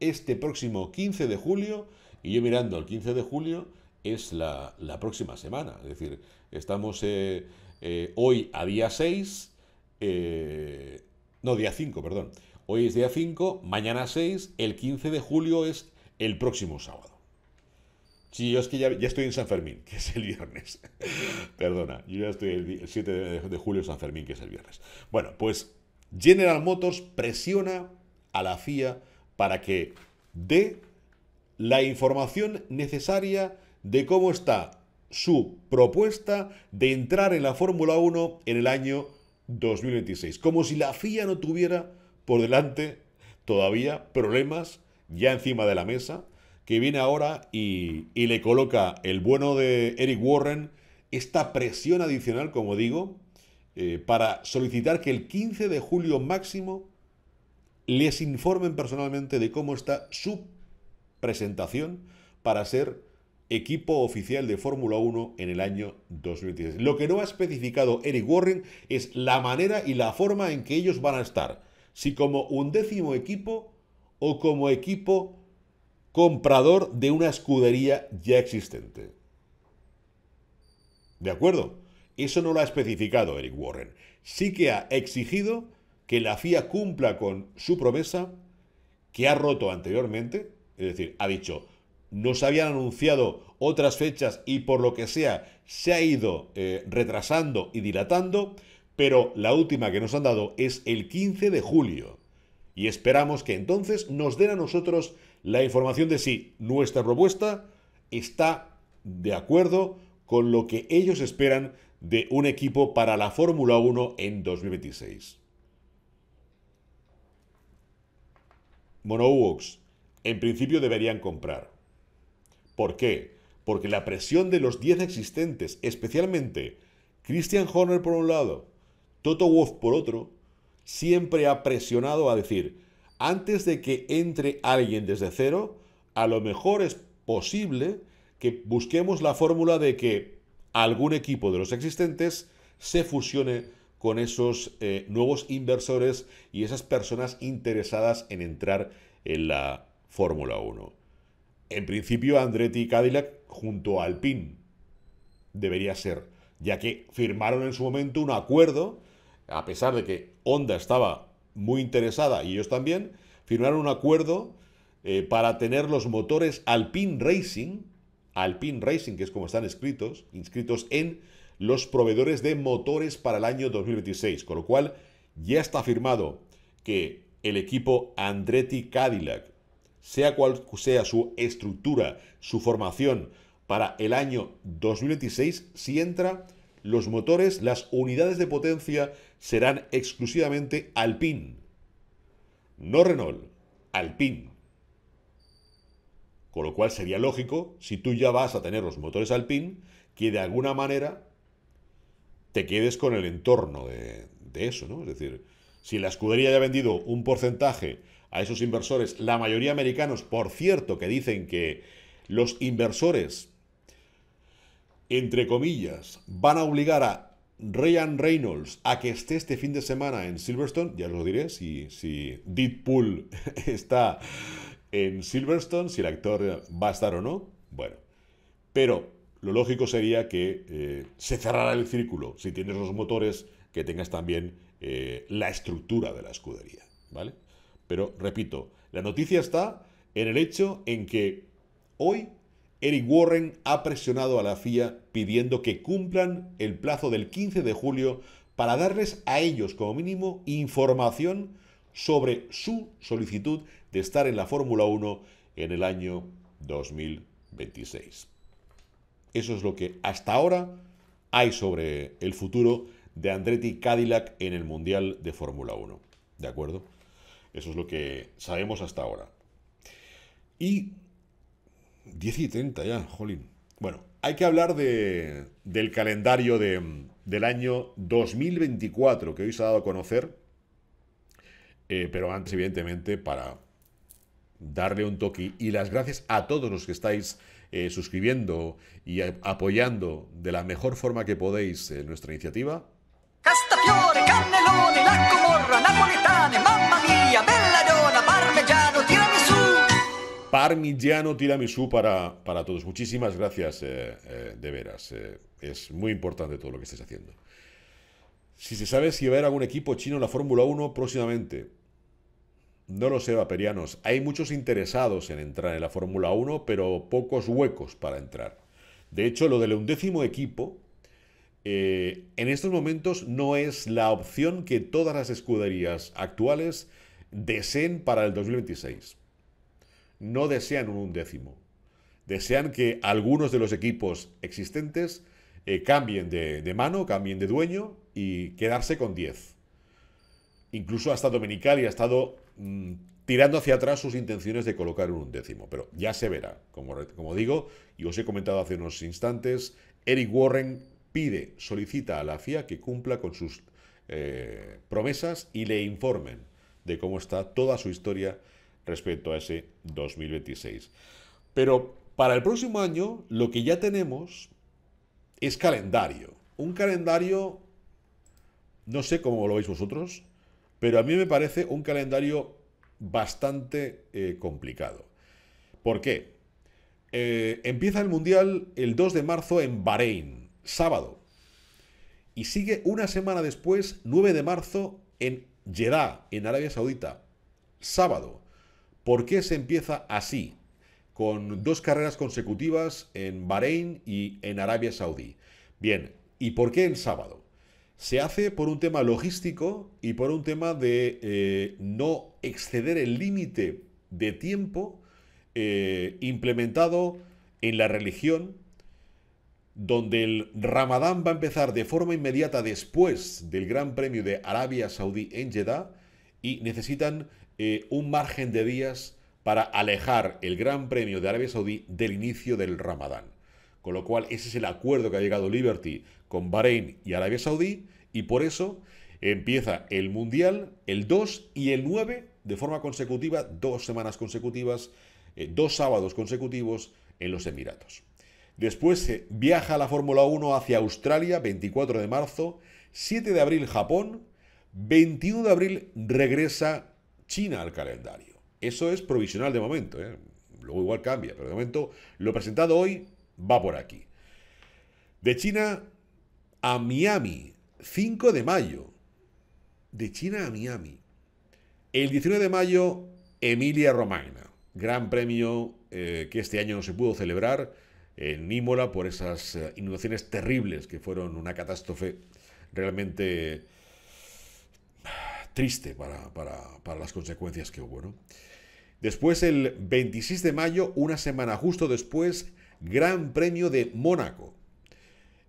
este próximo 15 de julio, y yo mirando el 15 de julio es la, próxima semana, es decir, estamos eh, eh, hoy a día 6, eh, no, día 5, perdón, hoy es día 5, mañana 6, el 15 de julio es el próximo sábado. Sí, yo es que ya, estoy en San Fermín, que es el viernes. Perdona, yo ya estoy el, 7 de julio en San Fermín, que es el viernes. Bueno, pues General Motors presiona a la FIA para que dé la información necesaria de cómo está su propuesta de entrar en la Fórmula 1 en el año 2026. Como si la FIA no tuviera por delante todavía problemas ya encima de la mesa, que viene ahora y, le coloca el bueno de Eric Warren esta presión adicional, como digo, eh, para solicitar que el 15 de julio máximo les informen personalmente de cómo está su presentación para ser equipo oficial de Fórmula 1 en el año 2016. Lo que no ha especificado Eric Warren es la manera y la forma en que ellos van a estar. Si como undécimo equipo o como equipo comprador de una escudería ya existente. ¿De acuerdo? Eso no lo ha especificado Eric Warren. Sí que ha exigido que la FIA cumpla con su promesa que ha roto anteriormente, es decir, ha dicho, nos habían anunciado otras fechas y por lo que sea se ha ido eh, retrasando y dilatando, pero la última que nos han dado es el 15 de julio. Y esperamos que entonces nos den a nosotros la información de si nuestra propuesta está de acuerdo con lo que ellos esperan de un equipo para la Fórmula 1 en 2026. MonoWox, en principio deberían comprar. ¿Por qué? Porque la presión de los 10 existentes, especialmente Christian Horner por un lado, Toto Wolf por otro, siempre ha presionado a decir, antes de que entre alguien desde cero, a lo mejor es posible que busquemos la fórmula de que algún equipo de los existentes se fusione con esos eh, nuevos inversores y esas personas interesadas en entrar en la Fórmula 1. En principio, Andretti y Cadillac junto a Alpine debería ser, ya que firmaron en su momento un acuerdo, a pesar de que Honda estaba muy interesada y ellos también, firmaron un acuerdo eh, para tener los motores Alpine Racing, Alpine Racing, que es como están escritos, inscritos en los proveedores de motores para el año 2026, con lo cual ya está firmado que el equipo Andretti Cadillac, sea cual sea su estructura, su formación para el año 2026, si entra, los motores, las unidades de potencia serán exclusivamente Alpine. No Renault, Alpine. Con lo cual sería lógico, si tú ya vas a tener los motores Alpine, que de alguna manera te quedes con el entorno de, eso, ¿no? Es decir, si la escudería ya ha vendido un porcentaje a esos inversores, la mayoría americanos, por cierto, que dicen que los inversores, entre comillas, van a obligar a Ryan Reynolds a que esté este fin de semana en Silverstone, ya os lo diré, si, si Deadpool está en Silverstone, si el actor va a estar o no, bueno, pero lo lógico sería que eh, se cerrara el círculo. Si tienes los motores, que tengas también eh, la estructura de la escudería, ¿vale? Pero repito, la noticia está en el hecho en que hoy Eric Warren ha presionado a la FIA pidiendo que cumplan el plazo del 15 de julio para darles a ellos como mínimo información sobre su solicitud de estar en la Fórmula 1 en el año 2026. Eso es lo que hasta ahora hay sobre el futuro de Andretti Cadillac en el Mundial de Fórmula 1. ¿De acuerdo? Eso es lo que sabemos hasta ahora. Y 10 y 30 ya, jolín. Bueno, hay que hablar del calendario del año 2024 que hoy se ha dado a conocer. Eh, pero antes, evidentemente, para darle un toque y las gracias a todos los que estáis eh, suscribiendo y apoyando de la mejor forma que podéis eh, nuestra iniciativa. Castafiore, la comorra, napoletane, mamma mia, parmigiano, tiramisú. Parmigiano, para, para todos. Muchísimas gracias, eh, de veras. es muy importante todo lo que estáis haciendo. Si se sabe si va a haber algún equipo chino en la Fórmula 1 próximamente. No lo sé, Vaperianos. Hay muchos interesados en entrar en la Fórmula 1, pero pocos huecos para entrar. De hecho, lo del undécimo equipo, eh, en estos momentos no es la opción que todas las escuderías actuales deseen para el 2026. No desean un undécimo. Desean que algunos de los equipos existentes eh, cambien de, mano, cambien de dueño y quedarse con 10. Incluso hasta y ha estado Mm, tirando hacia atrás sus intenciones de colocar un undécimo. Pero ya se verá. Como, como digo, y os he comentado hace unos instantes, Eric Warren pide, solicita a la FIA que cumpla con sus eh, promesas y le informen de cómo está toda su historia respecto a ese 2026. Pero para el próximo año lo que ya tenemos es calendario. Un calendario, no sé cómo lo veis vosotros, pero a mí me parece un calendario bastante eh, complicado. ¿Por qué? Eh, empieza el Mundial el 2 de marzo en Bahrein, sábado. Y sigue una semana después, 9 de marzo, en Jeddah, en Arabia Saudita, sábado. ¿Por qué se empieza así? Con dos carreras consecutivas en Bahrein y en Arabia Saudí. Bien, ¿y por qué en sábado? Se hace por un tema logístico y por un tema de eh, no exceder el límite de tiempo eh, implementado en la religión, donde el Ramadán va a empezar de forma inmediata después del Gran Premio de Arabia Saudí en Jeddah y necesitan eh, un margen de días para alejar el Gran Premio de Arabia Saudí del inicio del Ramadán. Con lo cual, ese es el acuerdo que ha llegado Liberty con Bahrein y Arabia Saudí y por eso empieza el Mundial el 2 y el 9 de forma consecutiva, dos semanas consecutivas, eh, dos sábados consecutivos en los Emiratos. Después eh, viaja la Fórmula 1 hacia Australia, 24 de marzo, 7 de abril Japón, 21 de abril regresa China al calendario. Eso es provisional de momento, ¿eh? luego igual cambia, pero de momento lo presentado hoy va por aquí. De China a Miami, 5 de mayo. De China a Miami. El 19 de mayo, Emilia Romagna. Gran premio eh, que este año no se pudo celebrar en Nímola por esas eh, inundaciones terribles que fueron una catástrofe realmente triste para, las consecuencias que hubo. Después, el 26 de mayo, una semana justo después, Gran Premio de Mónaco.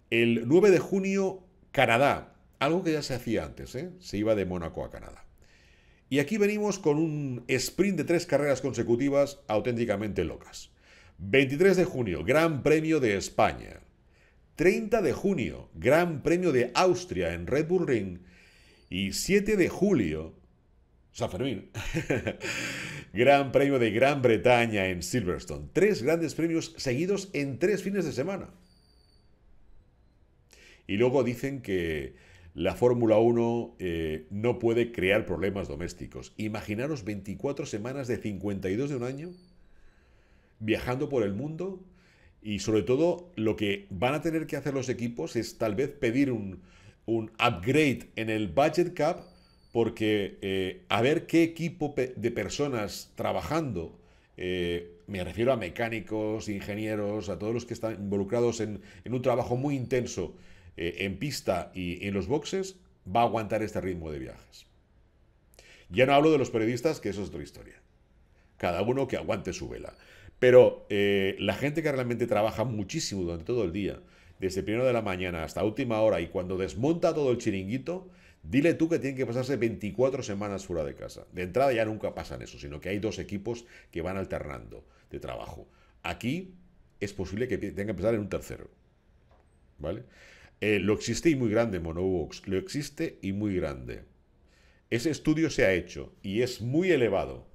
El 9 de junio, Canadá, algo que ya se hacía antes, ¿eh? se iba de Mónaco a Canadá. Y aquí venimos con un sprint de tres carreras consecutivas auténticamente locas. 23 de junio, Gran Premio de España. 30 de junio, Gran Premio de Austria en Red Bull Ring. Y 7 de julio, San Fermín. Gran Premio de Gran Bretaña en Silverstone. Tres grandes premios seguidos en tres fines de semana. Y luego dicen que la Fórmula 1 eh, no puede crear problemas domésticos. Imaginaros 24 semanas de 52 de un año viajando por el mundo y sobre todo lo que van a tener que hacer los equipos es tal vez pedir un, upgrade en el budget cap porque eh, a ver qué equipo de personas trabajando, eh, me refiero a mecánicos, ingenieros, a todos los que están involucrados en un trabajo muy intenso, eh, en pista y en los boxes, va a aguantar este ritmo de viajes. Ya no hablo de los periodistas, que eso es otra historia. Cada uno que aguante su vela. Pero eh, la gente que realmente trabaja muchísimo durante todo el día, desde primero de la mañana hasta última hora, y cuando desmonta todo el chiringuito, dile tú que tienen que pasarse 24 semanas fuera de casa. De entrada ya nunca pasan eso, sino que hay dos equipos que van alternando de trabajo. Aquí es posible que tenga que empezar en un tercero. ¿Vale? Eh, lo existe y muy grande, Monobox. Lo existe y muy grande. Ese estudio se ha hecho y es muy elevado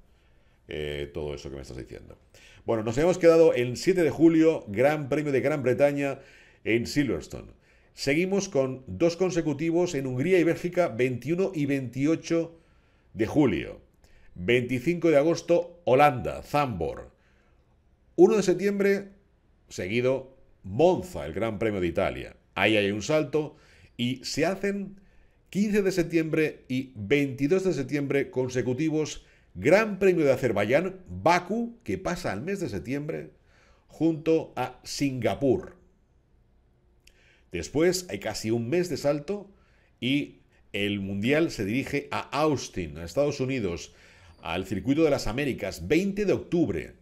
eh, todo eso que me estás diciendo. Bueno, nos hemos quedado el 7 de julio, Gran Premio de Gran Bretaña en Silverstone. Seguimos con dos consecutivos en Hungría y Bélgica, 21 y 28 de julio. 25 de agosto, Holanda, Zambor. 1 de septiembre, seguido, Monza, el Gran Premio de Italia. Ahí hay un salto y se hacen 15 de septiembre y 22 de septiembre consecutivos Gran Premio de Azerbaiyán, Baku que pasa al mes de septiembre, junto a Singapur. Después hay casi un mes de salto y el Mundial se dirige a Austin, a Estados Unidos, al Circuito de las Américas, 20 de octubre.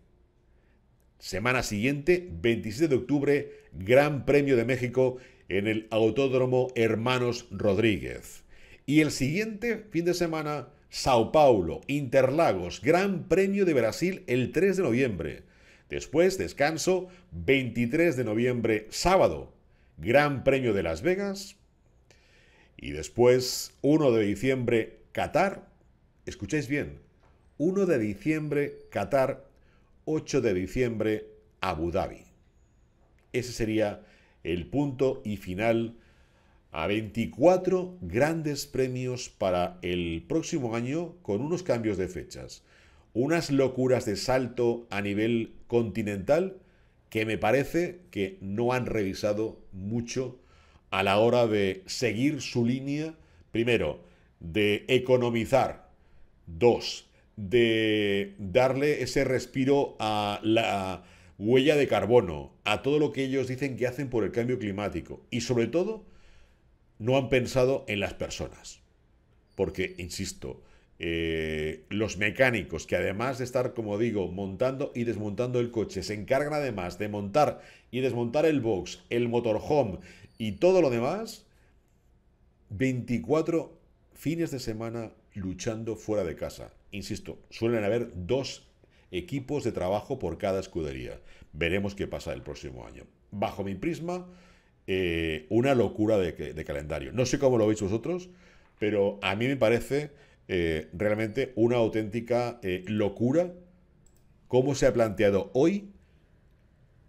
Semana siguiente, 27 de octubre, Gran Premio de México en el Autódromo Hermanos Rodríguez. Y el siguiente fin de semana, Sao Paulo, Interlagos, Gran Premio de Brasil el 3 de noviembre. Después, descanso, 23 de noviembre, sábado, Gran Premio de Las Vegas. Y después, 1 de diciembre, Qatar. Escucháis bien, 1 de diciembre, Qatar, 8 de diciembre, Abu Dhabi. Ese sería el punto y final a 24 grandes premios para el próximo año con unos cambios de fechas, unas locuras de salto a nivel continental que me parece que no han revisado mucho a la hora de seguir su línea, primero, de economizar, dos, de darle ese respiro a la huella de carbono, a todo lo que ellos dicen que hacen por el cambio climático y sobre todo no han pensado en las personas. Porque, insisto, eh, los mecánicos que además de estar, como digo, montando y desmontando el coche, se encargan además de montar y desmontar el box, el motorhome y todo lo demás, 24 fines de semana luchando fuera de casa. Insisto, suelen haber dos equipos de trabajo por cada escudería. Veremos qué pasa el próximo año. Bajo mi prisma, eh, una locura de, calendario. No sé cómo lo veis vosotros, pero a mí me parece eh, realmente una auténtica eh, locura cómo se ha planteado hoy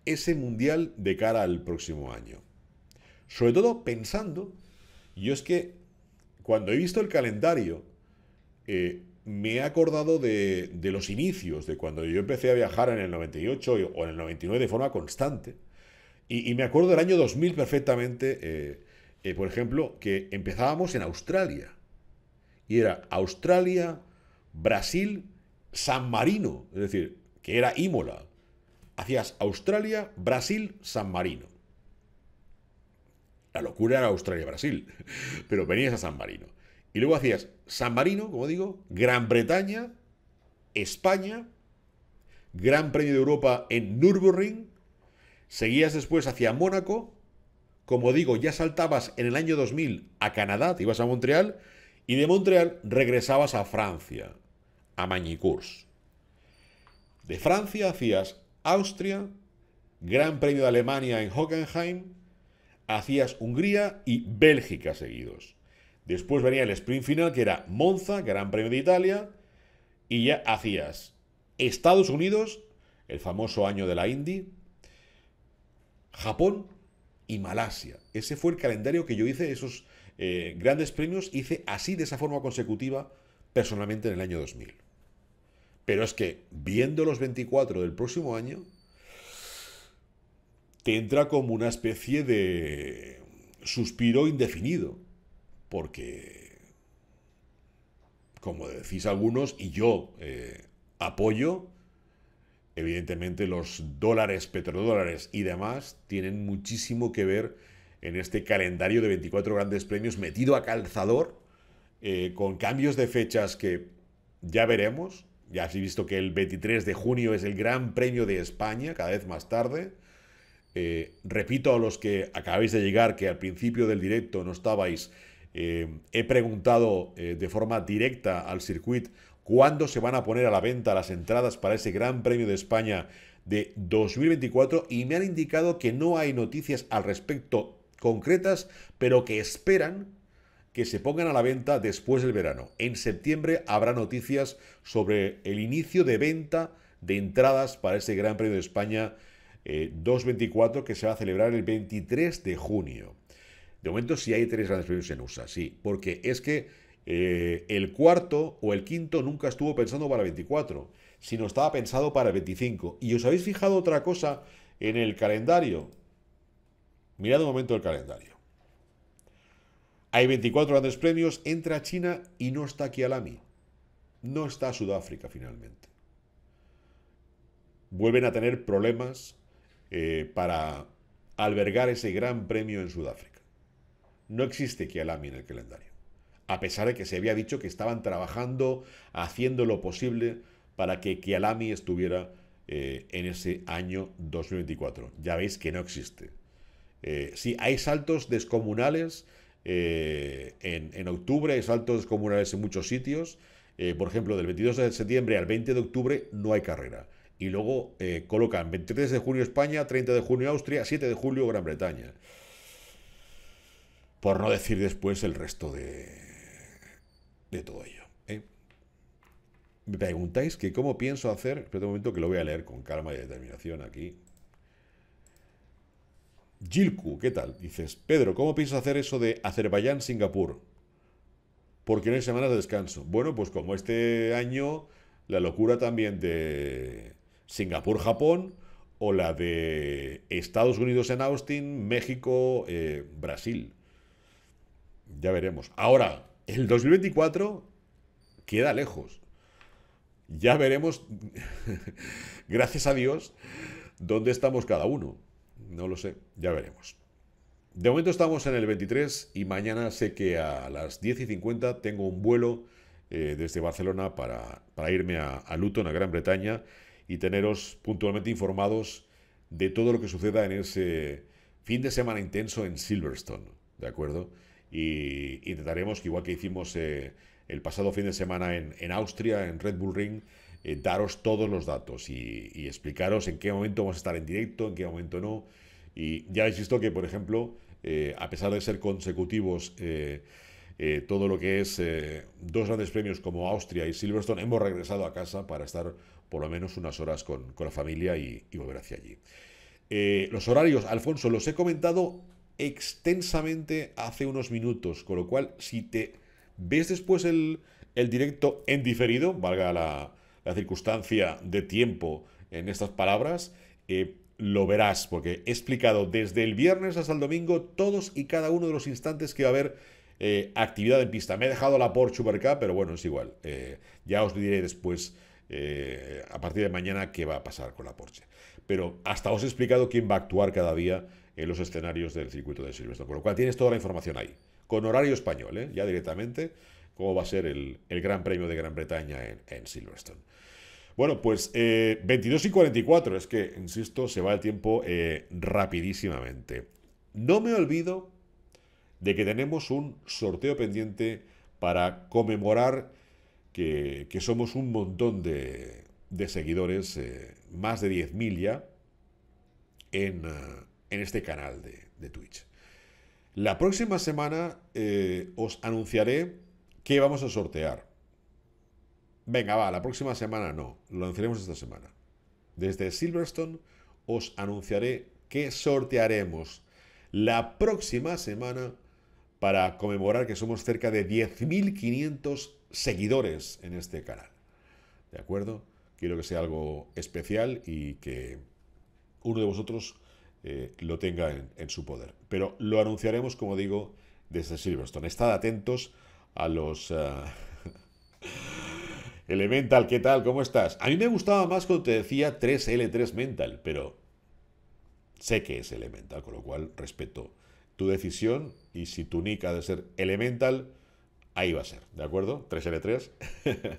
ese mundial de cara al próximo año. Sobre todo pensando, yo es que cuando he visto el calendario, me he acordado de, los inicios, de cuando yo empecé a viajar en el 98 o en el 99 de forma constante. Y, me acuerdo del año 2000 perfectamente, eh, eh, por ejemplo, que empezábamos en Australia. Y era Australia, Brasil, San Marino. Es decir, que era Imola. Hacías Australia, Brasil, San Marino. La locura era Australia-Brasil, pero venías a San Marino. Y luego hacías San Marino, como digo, Gran Bretaña, España, Gran Premio de Europa en Nürburgring, seguías después hacia Mónaco, como digo, ya saltabas en el año 2000 a Canadá, ibas a Montreal, y de Montreal regresabas a Francia, a magny De Francia hacías Austria, Gran Premio de Alemania en Hockenheim, hacías Hungría y Bélgica seguidos. Después venía el sprint final, que era Monza, Gran Premio de Italia, y ya hacías Estados Unidos, el famoso año de la Indy, Japón y Malasia. Ese fue el calendario que yo hice, esos eh, grandes premios, hice así de esa forma consecutiva personalmente en el año 2000. Pero es que viendo los 24 del próximo año, te entra como una especie de suspiro indefinido porque, como decís algunos, y yo eh, apoyo, evidentemente los dólares, petrodólares y demás tienen muchísimo que ver en este calendario de 24 grandes premios metido a calzador, eh, con cambios de fechas que ya veremos. Ya has visto que el 23 de junio es el Gran Premio de España, cada vez más tarde. Eh, repito a los que acabáis de llegar que al principio del directo no estabais, eh, he preguntado eh, de forma directa al circuito cuándo se van a poner a la venta las entradas para ese Gran Premio de España de 2024 y me han indicado que no hay noticias al respecto concretas, pero que esperan que se pongan a la venta después del verano. En septiembre habrá noticias sobre el inicio de venta de entradas para ese Gran Premio de España 2024 eh, que se va a celebrar el 23 de junio. De momento sí hay tres grandes premios en USA, sí, porque es que eh, el cuarto o el quinto nunca estuvo pensando para 24, sino estaba pensado para 25. ¿Y os habéis fijado otra cosa en el calendario? Mirad un momento el calendario. Hay 24 grandes premios, entra China y no está aquí Alami. No está Sudáfrica finalmente. Vuelven a tener problemas eh, para albergar ese gran premio en Sudáfrica. No existe Kialami en el calendario, a pesar de que se había dicho que estaban trabajando, haciendo lo posible para que Kialami estuviera eh, en ese año 2024. Ya veis que no existe. Eh, sí, hay saltos descomunales eh, en, octubre, hay saltos descomunales en muchos sitios. por ejemplo, del 22 de septiembre al 20 de octubre no hay carrera y luego colocan 23 de junio España, 30 de junio Austria, 7 de julio Gran Bretaña por no decir después el resto de, de todo ello. ¿eh? Me preguntáis que cómo pienso hacer, espera un momento que lo voy a leer con calma y determinación aquí. Gilku, ¿qué tal? Dices, Pedro, ¿cómo piensas hacer eso de Azerbaiyán-Singapur? Porque no hay semanas de descanso. Bueno, pues como este año, la locura también de Singapur-Japón, o la de Estados Unidos en Austin, México, eh, Brasil. Ya veremos. Ahora, el 2024 queda lejos. Ya veremos, gracias a Dios, dónde estamos cada uno. No lo sé, ya veremos. De momento estamos en el 23 y mañana sé que a las 10 y 50 tengo un vuelo eh, desde Barcelona para, irme a, a, Luton, a Gran Bretaña, y teneros puntualmente informados de todo lo que suceda en ese fin de semana intenso en Silverstone. ¿De acuerdo? y intentaremos igual que hicimos eh, el pasado fin de semana en, Austria, en Red Bull Ring, eh, daros todos los datos y, explicaros en qué momento vamos a estar en directo, en qué momento no. Y ya habéis visto que, por ejemplo, eh, a pesar de ser consecutivos todo lo que es dos grandes premios como Austria y Silverstone, hemos regresado a casa para estar por lo menos unas horas con, la familia y volver hacia allí. los horarios, Alfonso, los he comentado extensamente hace unos minutos, con lo cual si te ves después el, el directo en diferido, valga la, circunstancia de tiempo en estas palabras, eh, lo verás, porque he explicado desde el viernes hasta el domingo todos y cada uno de los instantes que va a haber eh, actividad en pista. Me he dejado la Porsche acá, pero bueno, es igual. Eh, ya os diré después, a partir de mañana, qué va a pasar con la Porsche. Pero hasta os he explicado quién va a actuar cada día en los escenarios del circuito de Silverstone. Con lo cual tienes toda la información ahí, con horario español, ¿eh? ya directamente, cómo va a ser el, Gran Premio de Gran Bretaña en, en Silverstone. Bueno, pues 22 eh, y 44, es que, insisto, se va el tiempo eh, rapidísimamente. No me olvido de que tenemos un sorteo pendiente para conmemorar que, somos un montón de, seguidores, más de 10.000 ya, en, en este canal de, Twitch. La próxima semana eh, os anunciaré qué vamos a sortear. Venga, va, la próxima semana no, lo anunciaremos esta semana. Desde Silverstone os anunciaré qué sortearemos la próxima semana para conmemorar que somos cerca de 10.500 seguidores en este canal. ¿De acuerdo? Quiero que sea algo especial y que uno de vosotros eh, lo tenga en, su poder. Pero lo anunciaremos, como digo, desde Silverstone. Estad atentos a los... Eh, Elemental, ¿qué tal? ¿Cómo estás? A mí me gustaba más cuando te decía 3L3 Mental, pero sé que es Elemental, con lo cual respeto tu decisión y si tu nick ha de ser Elemental, ahí va a ser, ¿de acuerdo? 3L3.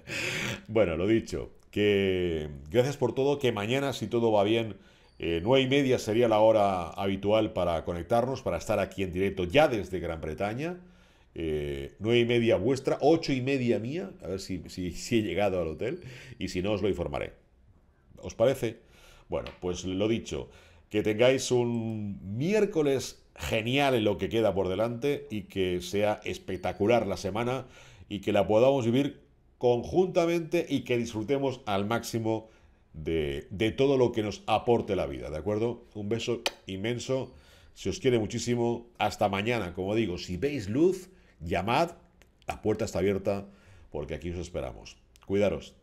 bueno, lo dicho, que gracias por todo, que mañana, si todo va bien, eh, nueve y media sería la hora habitual para conectarnos, para estar aquí en directo ya desde Gran Bretaña. 9 eh, y media vuestra, ocho y media mía, a ver si, si, he llegado al hotel, y si no os lo informaré. ¿Os parece? Bueno, pues lo dicho, que tengáis un miércoles genial en lo que queda por delante y que sea espectacular la semana y que la podamos vivir conjuntamente y que disfrutemos al máximo de, todo lo que nos aporte la vida, ¿de acuerdo? Un beso inmenso, se os quiere muchísimo, hasta mañana, como digo, si veis luz, llamad, la puerta está abierta, porque aquí os esperamos. Cuidaros.